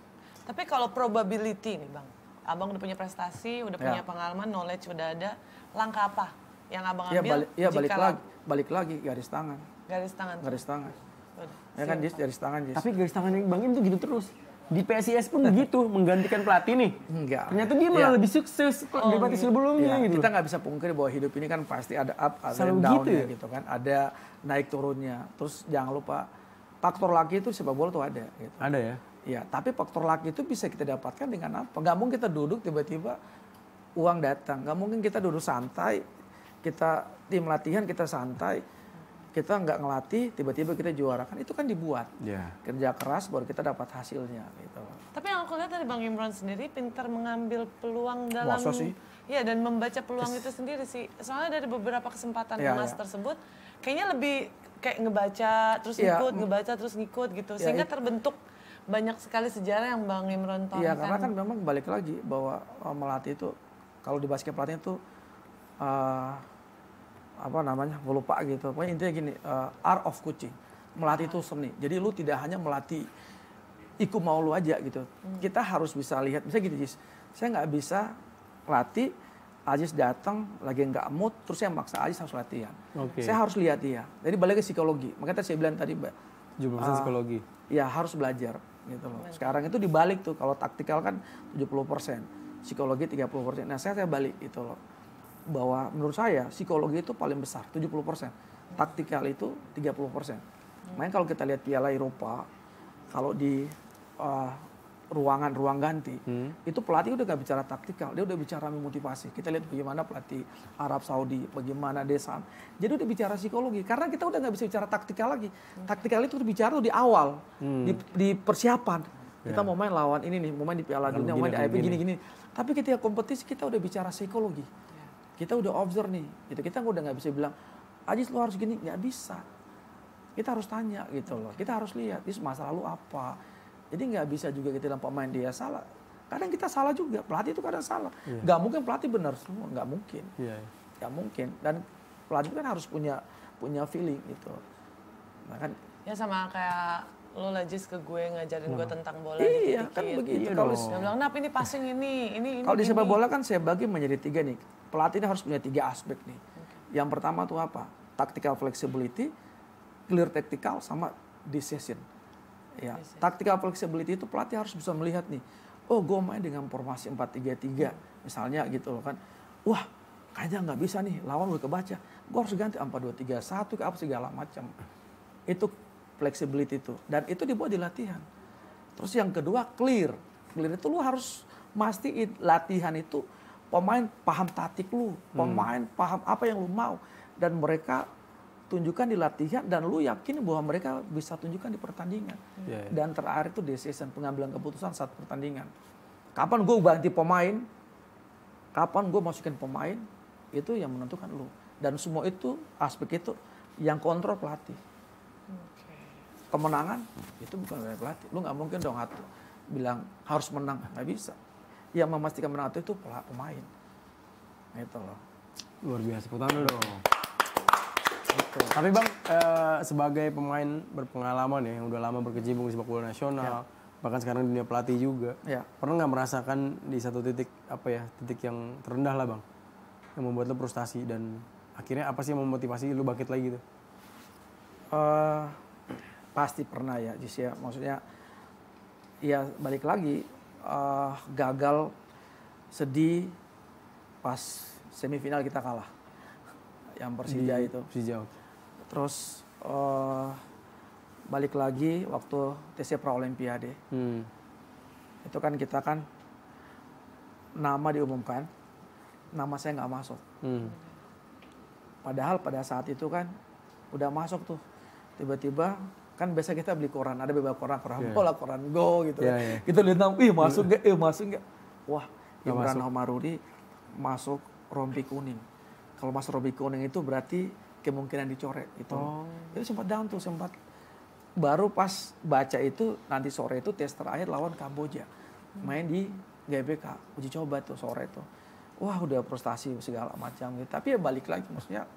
Tapi kalau probability nih bang, abang udah punya prestasi, udah ya. punya pengalaman, knowledge udah ada, langkah apa yang abang ya, ambil? Iya ya balik lagi, balik lagi garis tangan. Garis tangan. Garis tangan. Garis Ya kan, dia garis tangan, Jis. Tapi garis tangan yang Bang itu tuh gitu terus di PSIS pun begitu menggantikan pelatih nih. Enggak. Ternyata dia malah ya. lebih sukses oh, daripada iya. sebelumnya ya. gitu. Kita nggak bisa pungkiri bahwa hidup ini kan pasti ada up, ada Selalu down gitu, ya? gitu kan. Ada naik turunnya. Terus jangan lupa faktor laki itu sepak bola tuh ada gitu. Ada ya. Ya, tapi faktor laki itu bisa kita dapatkan dengan apa? Gak mungkin kita duduk tiba-tiba uang datang. Gak mungkin kita duduk santai, kita tim latihan kita santai kita nggak ngelatih tiba-tiba kita juara kan itu kan dibuat yeah. kerja keras baru kita dapat hasilnya gitu tapi yang aku lihat dari bang Imron sendiri pintar mengambil peluang dalam Masa sih? ya dan membaca peluang itu sendiri sih soalnya dari beberapa kesempatan yeah, emas yeah. tersebut kayaknya lebih kayak ngebaca terus yeah. ngikut ngebaca terus ngikut gitu yeah, sehingga it... terbentuk banyak sekali sejarah yang bang Imron tahu iya, yeah, karena kan memang balik lagi bahwa eh, melatih itu kalau di basket pelatih itu uh, eh, apa namanya lupa gitu pokoknya intinya gini uh, art of kucing melatih itu seni jadi lu tidak hanya melatih ikut mau lu aja gitu hmm. kita harus bisa lihat misalnya gitu Jis saya nggak bisa latih Aziz datang lagi nggak mood terus saya maksa Aziz harus latihan okay. saya harus lihat dia jadi balik ke psikologi makanya saya bilang tadi mbak uh, psikologi ya harus belajar gitu loh sekarang itu dibalik tuh kalau taktikal kan 70 persen psikologi 30 persen nah saya saya balik itu loh bahwa menurut saya psikologi itu paling besar 70%. Taktikal itu 30%. Makanya kalau kita lihat Piala Eropa kalau di uh, eh, ruangan ruang ganti hmm. itu pelatih udah gak bicara taktikal dia udah bicara memotivasi kita lihat bagaimana pelatih Arab Saudi bagaimana Desan jadi udah bicara psikologi karena kita udah nggak bisa bicara taktikal lagi taktikal itu bicara di awal hmm. di, di persiapan kita kita ya. mau main lawan ini nih mau main di Piala Dunia mau main di AFC gini-gini tapi ketika kompetisi kita udah bicara psikologi kita udah observe nih, gitu. Kita udah nggak bisa bilang, Ajis lu harus gini, nggak bisa. Kita harus tanya gitu loh. Kita harus lihat, di masa lalu apa. Jadi nggak bisa juga kita dalam pemain dia salah. Kadang kita salah juga, pelatih itu kadang salah. Yeah. mungkin pelatih benar semua, nggak mungkin. Yeah. Iya. mungkin. Dan pelatih kan harus punya punya feeling gitu. Nah kan. Ya sama kayak lo lajis ke gue ngajarin nah. gue iya. tentang bola gitu iya kan dikit -dikit. kan begitu iya kalau bilang nap ini passing ini ini, ini kalau di sepak bola kan saya bagi menjadi tiga nih pelatih ini harus punya tiga aspek nih. Yang pertama tuh apa? Tactical flexibility, clear tactical, sama decision. Ya, tactical flexibility itu pelatih harus bisa melihat nih. Oh, gue main dengan formasi 4-3-3 misalnya gitu loh kan. Wah, kayaknya nggak bisa nih, lawan udah kebaca. Gue harus ganti 4-2-3-1 ke apa segala macam. Itu flexibility itu. Dan itu dibuat di latihan. Terus yang kedua, clear. Clear itu lu harus mastiin latihan itu Pemain paham taktik lu, hmm. pemain hmm. paham apa yang lu mau dan mereka tunjukkan di latihan dan lu yakin bahwa mereka bisa tunjukkan di pertandingan. Yeah, hmm. yeah. Ya. Dan terakhir itu decision pengambilan keputusan saat pertandingan. Kapan gue ganti pemain? Kapan gue masukin pemain? Itu yang menentukan lu. Dan semua itu aspek itu yang kontrol pelatih. Okay. Kemenangan itu bukan dari pelatih. Lu nggak mungkin dong hatu bilang harus menang nggak bisa yang memastikan menang itu pemain. Itu loh. Luar biasa tepuk dong. Gitu. Tapi Bang, eh, sebagai pemain berpengalaman ya, yang udah lama berkecimpung di sepak bola nasional, ya. bahkan sekarang dunia pelatih juga, ya. pernah nggak merasakan di satu titik apa ya, titik yang terendah lah Bang, yang membuat lo frustasi dan akhirnya apa sih yang memotivasi lo bangkit lagi tuh? Uh, pasti pernah ya, Jus ya. Maksudnya, ya balik lagi, uh, gagal, sedih pas semifinal kita kalah yang Persija Di, itu. Persija. Terus uh, balik lagi waktu TC Olimpiade. Hmm. Itu kan kita kan nama diumumkan, nama saya nggak masuk. Hmm. Padahal pada saat itu kan udah masuk tuh. Tiba-tiba kan biasa kita beli koran ada beberapa koran koran yeah. Iya. bola koran go gitu kan. yeah, yeah. kita lihat ih masuk iya. nggak ih eh, masuk nggak wah Imran Homarudi masuk rompi kuning kalau masuk rompi kuning itu berarti kemungkinan dicoret gitu oh. itu sempat down tuh sempat baru pas baca itu nanti sore itu tes terakhir lawan Kamboja hmm. main di GBK uji coba tuh sore tuh wah udah prestasi segala macam gitu tapi ya balik lagi maksudnya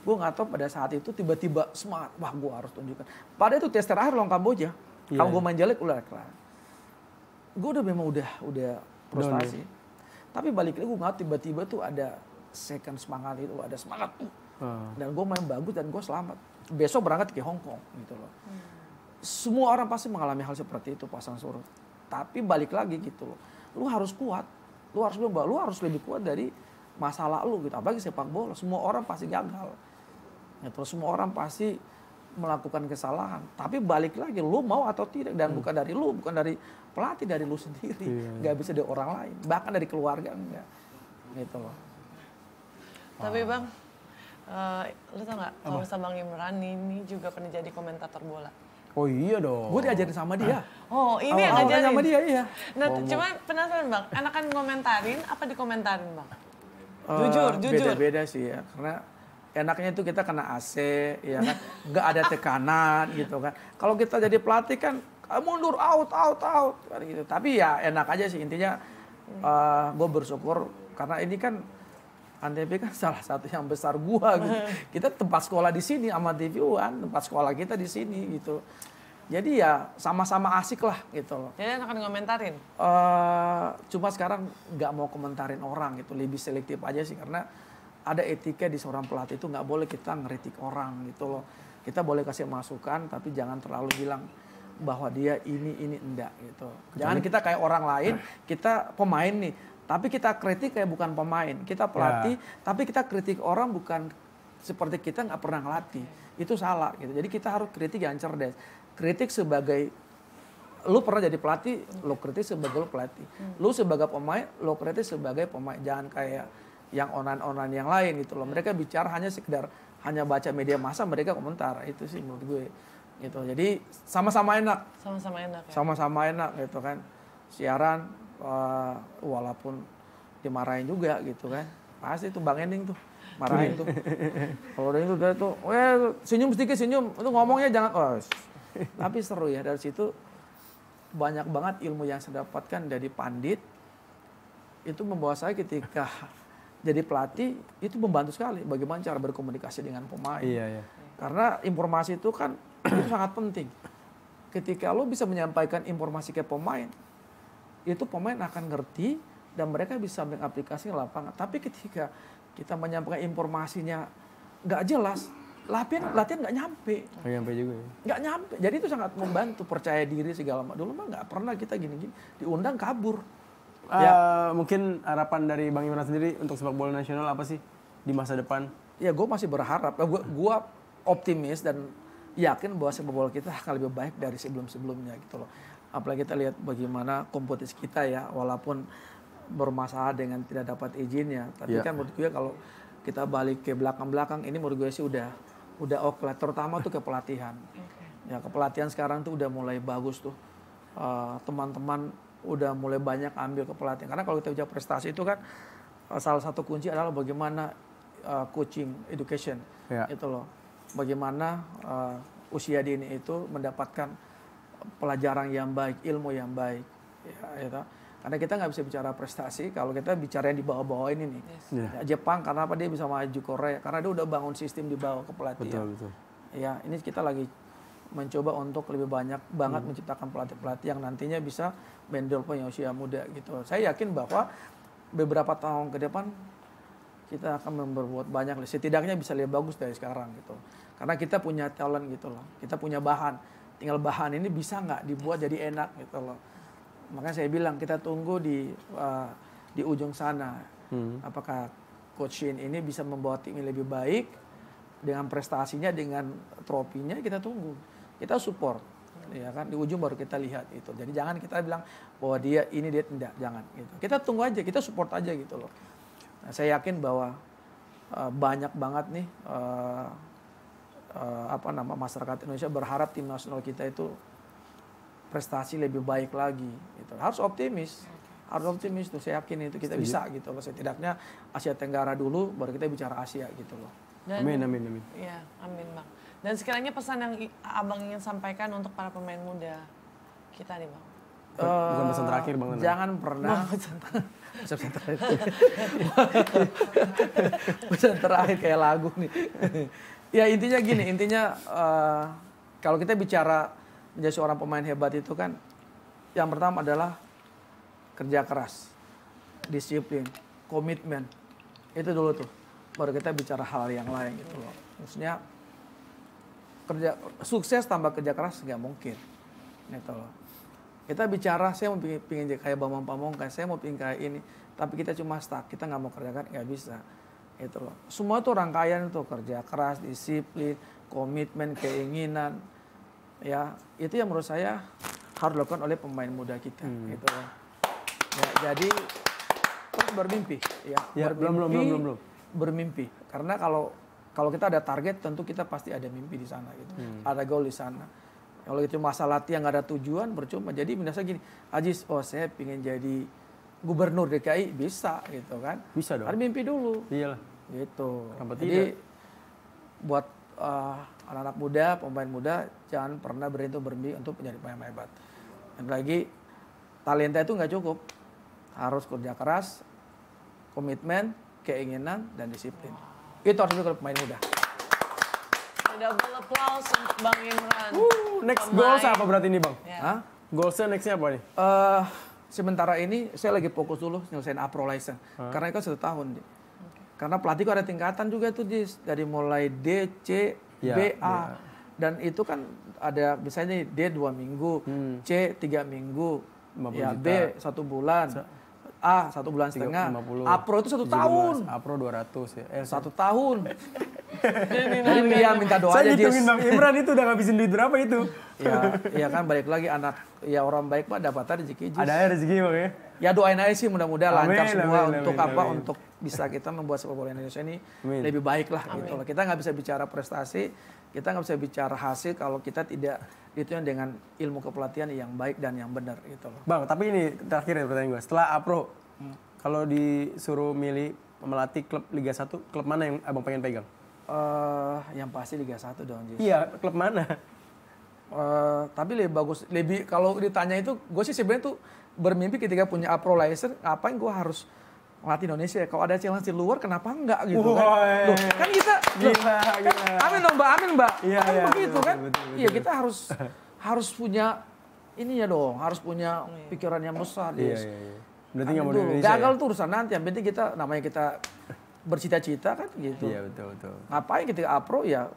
gue nggak tahu pada saat itu tiba-tiba semangat wah gue harus tunjukkan pada itu tes terakhir long Kamboja yeah. kalau iya. gue main jelek ular kelar gue udah memang udah udah frustasi no, no. tapi balik lagi gue nggak tiba-tiba tuh ada second semangat itu ada semangat tuh ah. dan gue main bagus dan gue selamat besok berangkat ke Hong Kong gitu loh hmm. semua orang pasti mengalami hal seperti itu pasang surut tapi balik lagi gitu loh lu harus kuat lu harus lu harus lebih kuat dari masalah lu gitu apalagi sepak bola semua orang pasti gagal Ya, terus semua orang pasti melakukan kesalahan. Tapi balik lagi, lu mau atau tidak. Dan hmm. bukan dari lu, bukan dari pelatih, dari lu sendiri. Yeah. Iya. Gak bisa dari orang lain. Bahkan dari keluarga enggak. Gitu loh. Tapi bang, uh, lu tau gak kalau sama Bang Imran ini juga pernah jadi komentator bola. Oh iya dong. Gue diajarin sama dia. Ah. Oh ini oh, yang ngajarin? sama dia, iya. Nah oh, cuma penasaran bang, enakan komentarin apa dikomentarin bang? Uh, jujur, jujur. Beda-beda sih ya, karena enaknya itu kita kena AC ya kan nggak ada tekanan gitu kan kalau kita jadi pelatih kan ah, mundur out out out kan gitu tapi ya enak aja sih intinya uh, eh, gue bersyukur karena ini kan Antv kan salah satu yang besar gua gitu. Kita tempat sekolah di sini sama One, tempat sekolah kita di sini gitu. Jadi ya sama-sama asik lah gitu loh. Jadi akan ngomentarin? Uh, cuma sekarang nggak mau komentarin orang gitu, lebih selektif aja sih karena ada etika di seorang pelatih itu nggak boleh kita ngeritik orang gitu loh. Kita boleh kasih masukan tapi jangan terlalu bilang bahwa dia ini ini enggak gitu. Jangan kita kayak orang lain, kita pemain nih, tapi kita kritik kayak bukan pemain. Kita pelatih, ya. tapi kita kritik orang bukan seperti kita nggak pernah ngelatih. Itu salah gitu. Jadi kita harus kritik yang cerdas. Kritik sebagai lu pernah jadi pelatih, lu kritik sebagai lu pelatih. Lu sebagai pemain, lu kritik sebagai pemain. Jangan kayak yang online-online yang lain gitu loh. Mereka bicara hanya sekedar hanya baca media massa mereka komentar itu sih menurut gue gitu. Jadi sama-sama enak. Sama-sama enak. Ya? Sama-sama enak gitu kan. Siaran uh, walaupun dimarahin juga gitu kan. Pasti itu Bang Ending tuh marahin tuh. Kalau udah itu dia tuh, "Eh, senyum sedikit senyum, itu ngomongnya jangan oh. Tapi seru ya dari situ banyak banget ilmu yang saya dapatkan dari pandit itu membawa saya ketika jadi pelatih itu membantu sekali bagaimana cara berkomunikasi dengan pemain. Iya, iya. Karena informasi itu kan itu sangat penting. Ketika lo bisa menyampaikan informasi ke pemain, itu pemain akan ngerti dan mereka bisa mengaplikasikan lapangan. Tapi ketika kita menyampaikan informasinya nggak jelas, latihan latihan nggak nyampe. Nggak nyampe juga. Ya? Nggak nyampe. Jadi itu sangat membantu percaya diri segala macam. Dulu mah nggak pernah kita gini-gini diundang kabur ya. Eh, mungkin harapan dari Bang Imran sendiri untuk sepak bola nasional apa sih di masa depan? Ya gue masih berharap, eh, gue gua optimis dan yakin bahwa sepak bola kita akan lebih baik dari sebelum-sebelumnya gitu loh. Apalagi kita lihat bagaimana kompetisi kita ya, walaupun bermasalah dengan tidak dapat izinnya. Tapi yeah. kan menurut gue kalau kita balik ke belakang-belakang ini menurut gue sih udah udah oke lah. Terutama tuh ke pelatihan. Ya kepelatihan sekarang tuh udah mulai bagus tuh. Eh, teman -teman udah mulai banyak ambil ke pelatih. Karena kalau kita bicara prestasi itu kan eh, salah satu kunci adalah bagaimana uh, coaching education ya. itu loh. Bagaimana uh, usia dini itu mendapatkan pelajaran yang baik, ilmu yang baik. Ya, gitu. Karena kita nggak bisa bicara prestasi kalau kita bicara yang di bawah-bawah ini nih. Yes. Yeah. Ya, Jepang karena apa dia bisa maju Korea? Karena dia udah bangun sistem di bawah kepelatihan. Betul, betul. Ya, ini kita lagi mencoba untuk lebih banyak banget hmm. menciptakan pelatih-pelatih yang nantinya bisa bandel punya usia muda gitu. Saya yakin bahwa beberapa tahun ke depan kita akan membuat banyak setidaknya bisa lebih bagus dari sekarang gitu. Karena kita punya talent gitu loh. Kita punya bahan. Tinggal bahan ini bisa nggak dibuat jadi enak gitu loh. Makanya saya bilang kita tunggu di uh, di ujung sana. Hmm. Apakah coach Shin ini bisa membuat tim lebih baik dengan prestasinya dengan tropinya kita tunggu kita support ya kan di ujung baru kita lihat itu jadi jangan kita bilang bahwa dia ini dia tidak jangan gitu kita tunggu aja kita support aja gitu loh nah, saya yakin bahwa uh, banyak banget nih uh, uh, apa nama masyarakat Indonesia berharap tim nasional kita itu prestasi lebih baik lagi gitu harus optimis harus optimis tuh saya yakin itu kita bisa gitu loh setidaknya Asia Tenggara dulu baru kita bicara Asia gitu loh amin amin amin ya amin bang dan sekiranya pesan yang abang ingin sampaikan untuk para pemain muda kita nih bang. Bukan pesan eh, terakhir bang. Jangan pernah. pesan, pesan terakhir. pesan terakhir kayak lagu nih. ya intinya gini, intinya uh, kalau kita bicara menjadi seorang pemain hebat itu kan, yang pertama adalah kerja keras, disiplin, komitmen. Itu dulu tuh. Baru kita bicara hal yang lain gitu loh. Maksudnya kerja sukses tanpa kerja keras nggak mungkin gitu loh kita bicara saya mau pingin, pingin kayak bambang kayak saya mau pingin kayak ini tapi kita cuma stuck kita nggak mau kerjakan nggak bisa itu loh semua itu rangkaian itu kerja keras disiplin komitmen keinginan ya itu yang menurut saya harus dilakukan oleh pemain muda kita hmm. gitu loh ya, jadi terus bermimpi ya, ya bermimpi belum, belum, belum, belum, belum. bermimpi karena kalau kalau kita ada target tentu kita pasti ada mimpi di sana gitu hmm. ada goal di sana kalau itu masalah latihan nggak ada tujuan percuma jadi misalnya gini Ajis oh saya pingin jadi gubernur DKI bisa gitu kan bisa dong Harus mimpi dulu iyalah gitu Kenapa jadi tidak? buat uh, anak-anak muda pemain muda jangan pernah berhenti bermimpi untuk menjadi pemain hebat dan lagi talenta itu nggak cukup harus kerja keras komitmen keinginan dan disiplin itu harus dilakukan pemain muda. Double applause untuk Bang Imran. Woo, next pemain. goals apa berarti ini Bang? Yeah. Hah? Goalsnya nextnya apa nih? Uh, sementara ini saya lagi fokus dulu nyelesain apro license. Huh? Karena itu satu tahun. Okay. Karena pelatih kok ada tingkatan juga tuh Jis. Dari mulai D, C, yeah, B, ya, A. Yeah. Dan itu kan ada misalnya D dua minggu, hmm. C tiga minggu, ya, B satu bulan. So A satu bulan setengah. 50, Apro itu satu 17, tahun. Apro 200 ya. Eh, satu tahun. Jadi dia minta doa Saya aja Saya Bang Imran itu udah ngabisin duit berapa itu. ya, ya kan balik lagi anak ya orang baik pak dapat rezeki. Just. Ada rezeki bang ya. Ya doain aja sih mudah-mudahan lancar semua amin, untuk amin, apa amin. untuk bisa kita membuat sepak bola Indonesia ini amin. lebih baik lah gitu amin. gitu Kita nggak bisa bicara prestasi kita nggak bisa bicara hasil kalau kita tidak itu dengan ilmu kepelatihan yang baik dan yang benar gitu loh. Bang, tapi ini terakhir ya pertanyaan gue. Setelah Apro, hmm. kalau disuruh milih melatih klub Liga 1, klub mana yang abang pengen pegang? Uh, yang pasti Liga 1 dong. Jis. Iya, klub mana? Uh, tapi lebih bagus, lebih kalau ditanya itu, gue sih sebenarnya tuh bermimpi ketika punya Apro Laser, ngapain gue harus ngelatih Indonesia ya, kalau ada challenge di luar kenapa enggak gitu kan loh, kan kita kan, gila. amin dong mbak amin mbak iya, kan ya, begitu betul, kan iya kita harus harus punya ini ya dong harus punya iya. pikiran yang besar iya, ya, ya. Berarti nggak mau di gagal ya? tuh urusan nanti yang penting kita namanya kita bercita-cita kan gitu iya betul betul ngapain ketika apro ya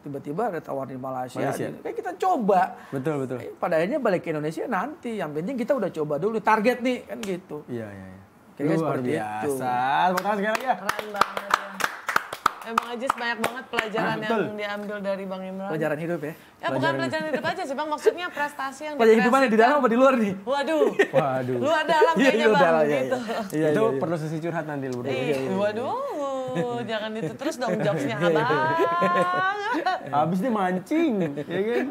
tiba-tiba ada tawar di Malaysia, Malaysia. Gitu. kayak kita coba betul betul pada akhirnya balik ke Indonesia nanti yang penting kita udah coba dulu target nih kan gitu iya iya, iya. Jadi Luar seperti biasa. Itu. Tepuk tangan sekali lagi ya. Keren banget. Emang aja banyak banget pelajaran nah, yang diambil dari Bang Imran. Pelajaran hidup ya? Ya pelajaran bukan pelajaran hidup aja sih Bang, maksudnya prestasi yang Pelajaran hidup mana, di dalam apa di luar nih? Waduh. Waduh. Luar dalam iya, kayaknya Bang, iya, gitu. Iya. iya, Itu iya, iya. perlu sesi curhat nanti. Bro. Iya, Waduh. jangan itu terus dong jokesnya abang. Habis nih mancing, ya kan?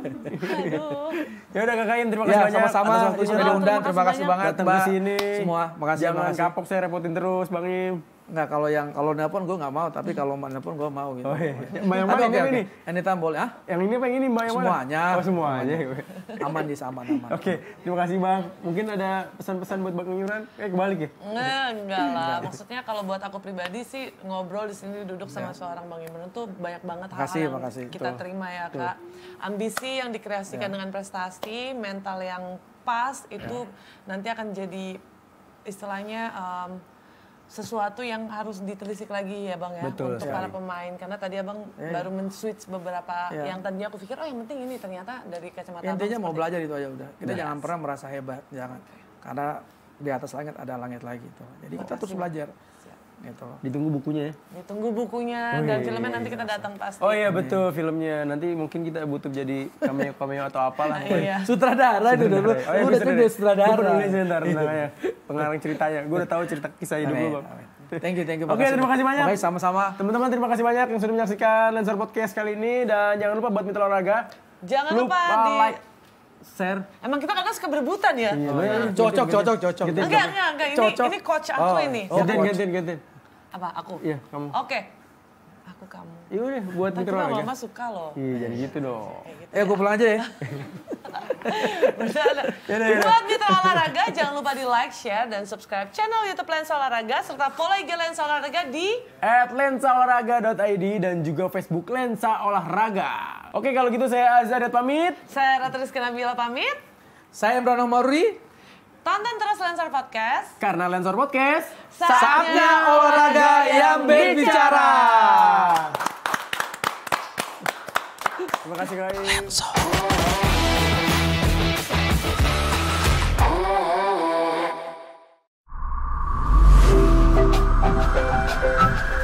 Ya udah kakak terima kasih ya, banyak. Sama-sama. waktu waktunya diundang, terima kasih banget. Datang ke sini. Semua, makasih. Jangan kapok saya repotin terus Bang Im. Enggak, kalau yang kalau nelpon gue nggak mau, tapi kalau mbak hmm. nelpon gue mau gitu. Oh, iya. yang mana okay, ini? Okay. Ini tambol ya? Ah? Yang ini yang ini mbak yang semuanya, mana? Semuanya. Oh, semuanya. aman di aman, aman. Oke, okay. terima kasih bang. Mungkin ada pesan-pesan buat bang Yuran? Eh, kebalik ya? Nggak, enggak lah. Maksudnya kalau buat aku pribadi sih ngobrol di sini duduk sama iya. seorang bang Imran tuh banyak banget hal yang makasih. kita Tuh. terima ya kak. Ambisi yang dikreasikan ya. dengan prestasi, mental yang pas itu ya. nanti akan jadi istilahnya. Um, sesuatu yang harus ditelisik lagi ya bang ya Betul, untuk sekali. para pemain karena tadi abang yeah. baru men-switch beberapa yeah. yang tadinya aku pikir oh yang penting ini ternyata dari kacamata intinya abang, mau belajar itu aja udah kita yes. jangan pernah merasa hebat jangan karena di atas langit ada langit lagi itu jadi oh, kita terus belajar gitu. Ditunggu bukunya ya. Ditunggu bukunya oh, dan iya, filmnya iya, nanti iya. kita datang pasti. Oh iya betul filmnya. Nanti mungkin kita butuh jadi cameo cameo atau apalah. iya. iya. Sutradara itu dulu. Oh, iya, gue udah tahu sutradara. Gue penulis namanya. Pengarang ceritanya. Gue udah tahu cerita kisah hidup gue, Bang. Thank you, thank you. Oke, okay, terima kasih banyak. Oke, okay, sama-sama. Teman-teman terima kasih banyak yang sudah menyaksikan Lensar Podcast kali ini dan jangan lupa buat mitra olahraga. Jangan lupa, lupa di like share. Emang kita kadang suka berebutan ya? Iya, oh, ya. Cocok, cocok, cocok. Enggak, enggak, enggak. Ini, ini coach aku oh. ini. Oh, gantin, gantin, gantin. Apa? Aku? Iya, kamu. Oke. Okay aku kamu. Iya udah buat mikro aja. Mama suka loh. Iya jadi gitu dong. Gitu, eh ya. gue pulang aja ya. Buat Mitra Olahraga jangan lupa di like, share, dan subscribe channel YouTube Lensa Olahraga serta follow IG Lensa Olahraga di at lensaolahraga.id dan juga Facebook Lensa Olahraga. Oke kalau gitu saya Azadat pamit. Saya Ratris Kenabila pamit. Saya Imran Omaruri. Tonton terus Lensor Podcast. Karena Lensor Podcast, saatnya, saatnya olahraga yang berbicara. Terima kasih guys. Lensor.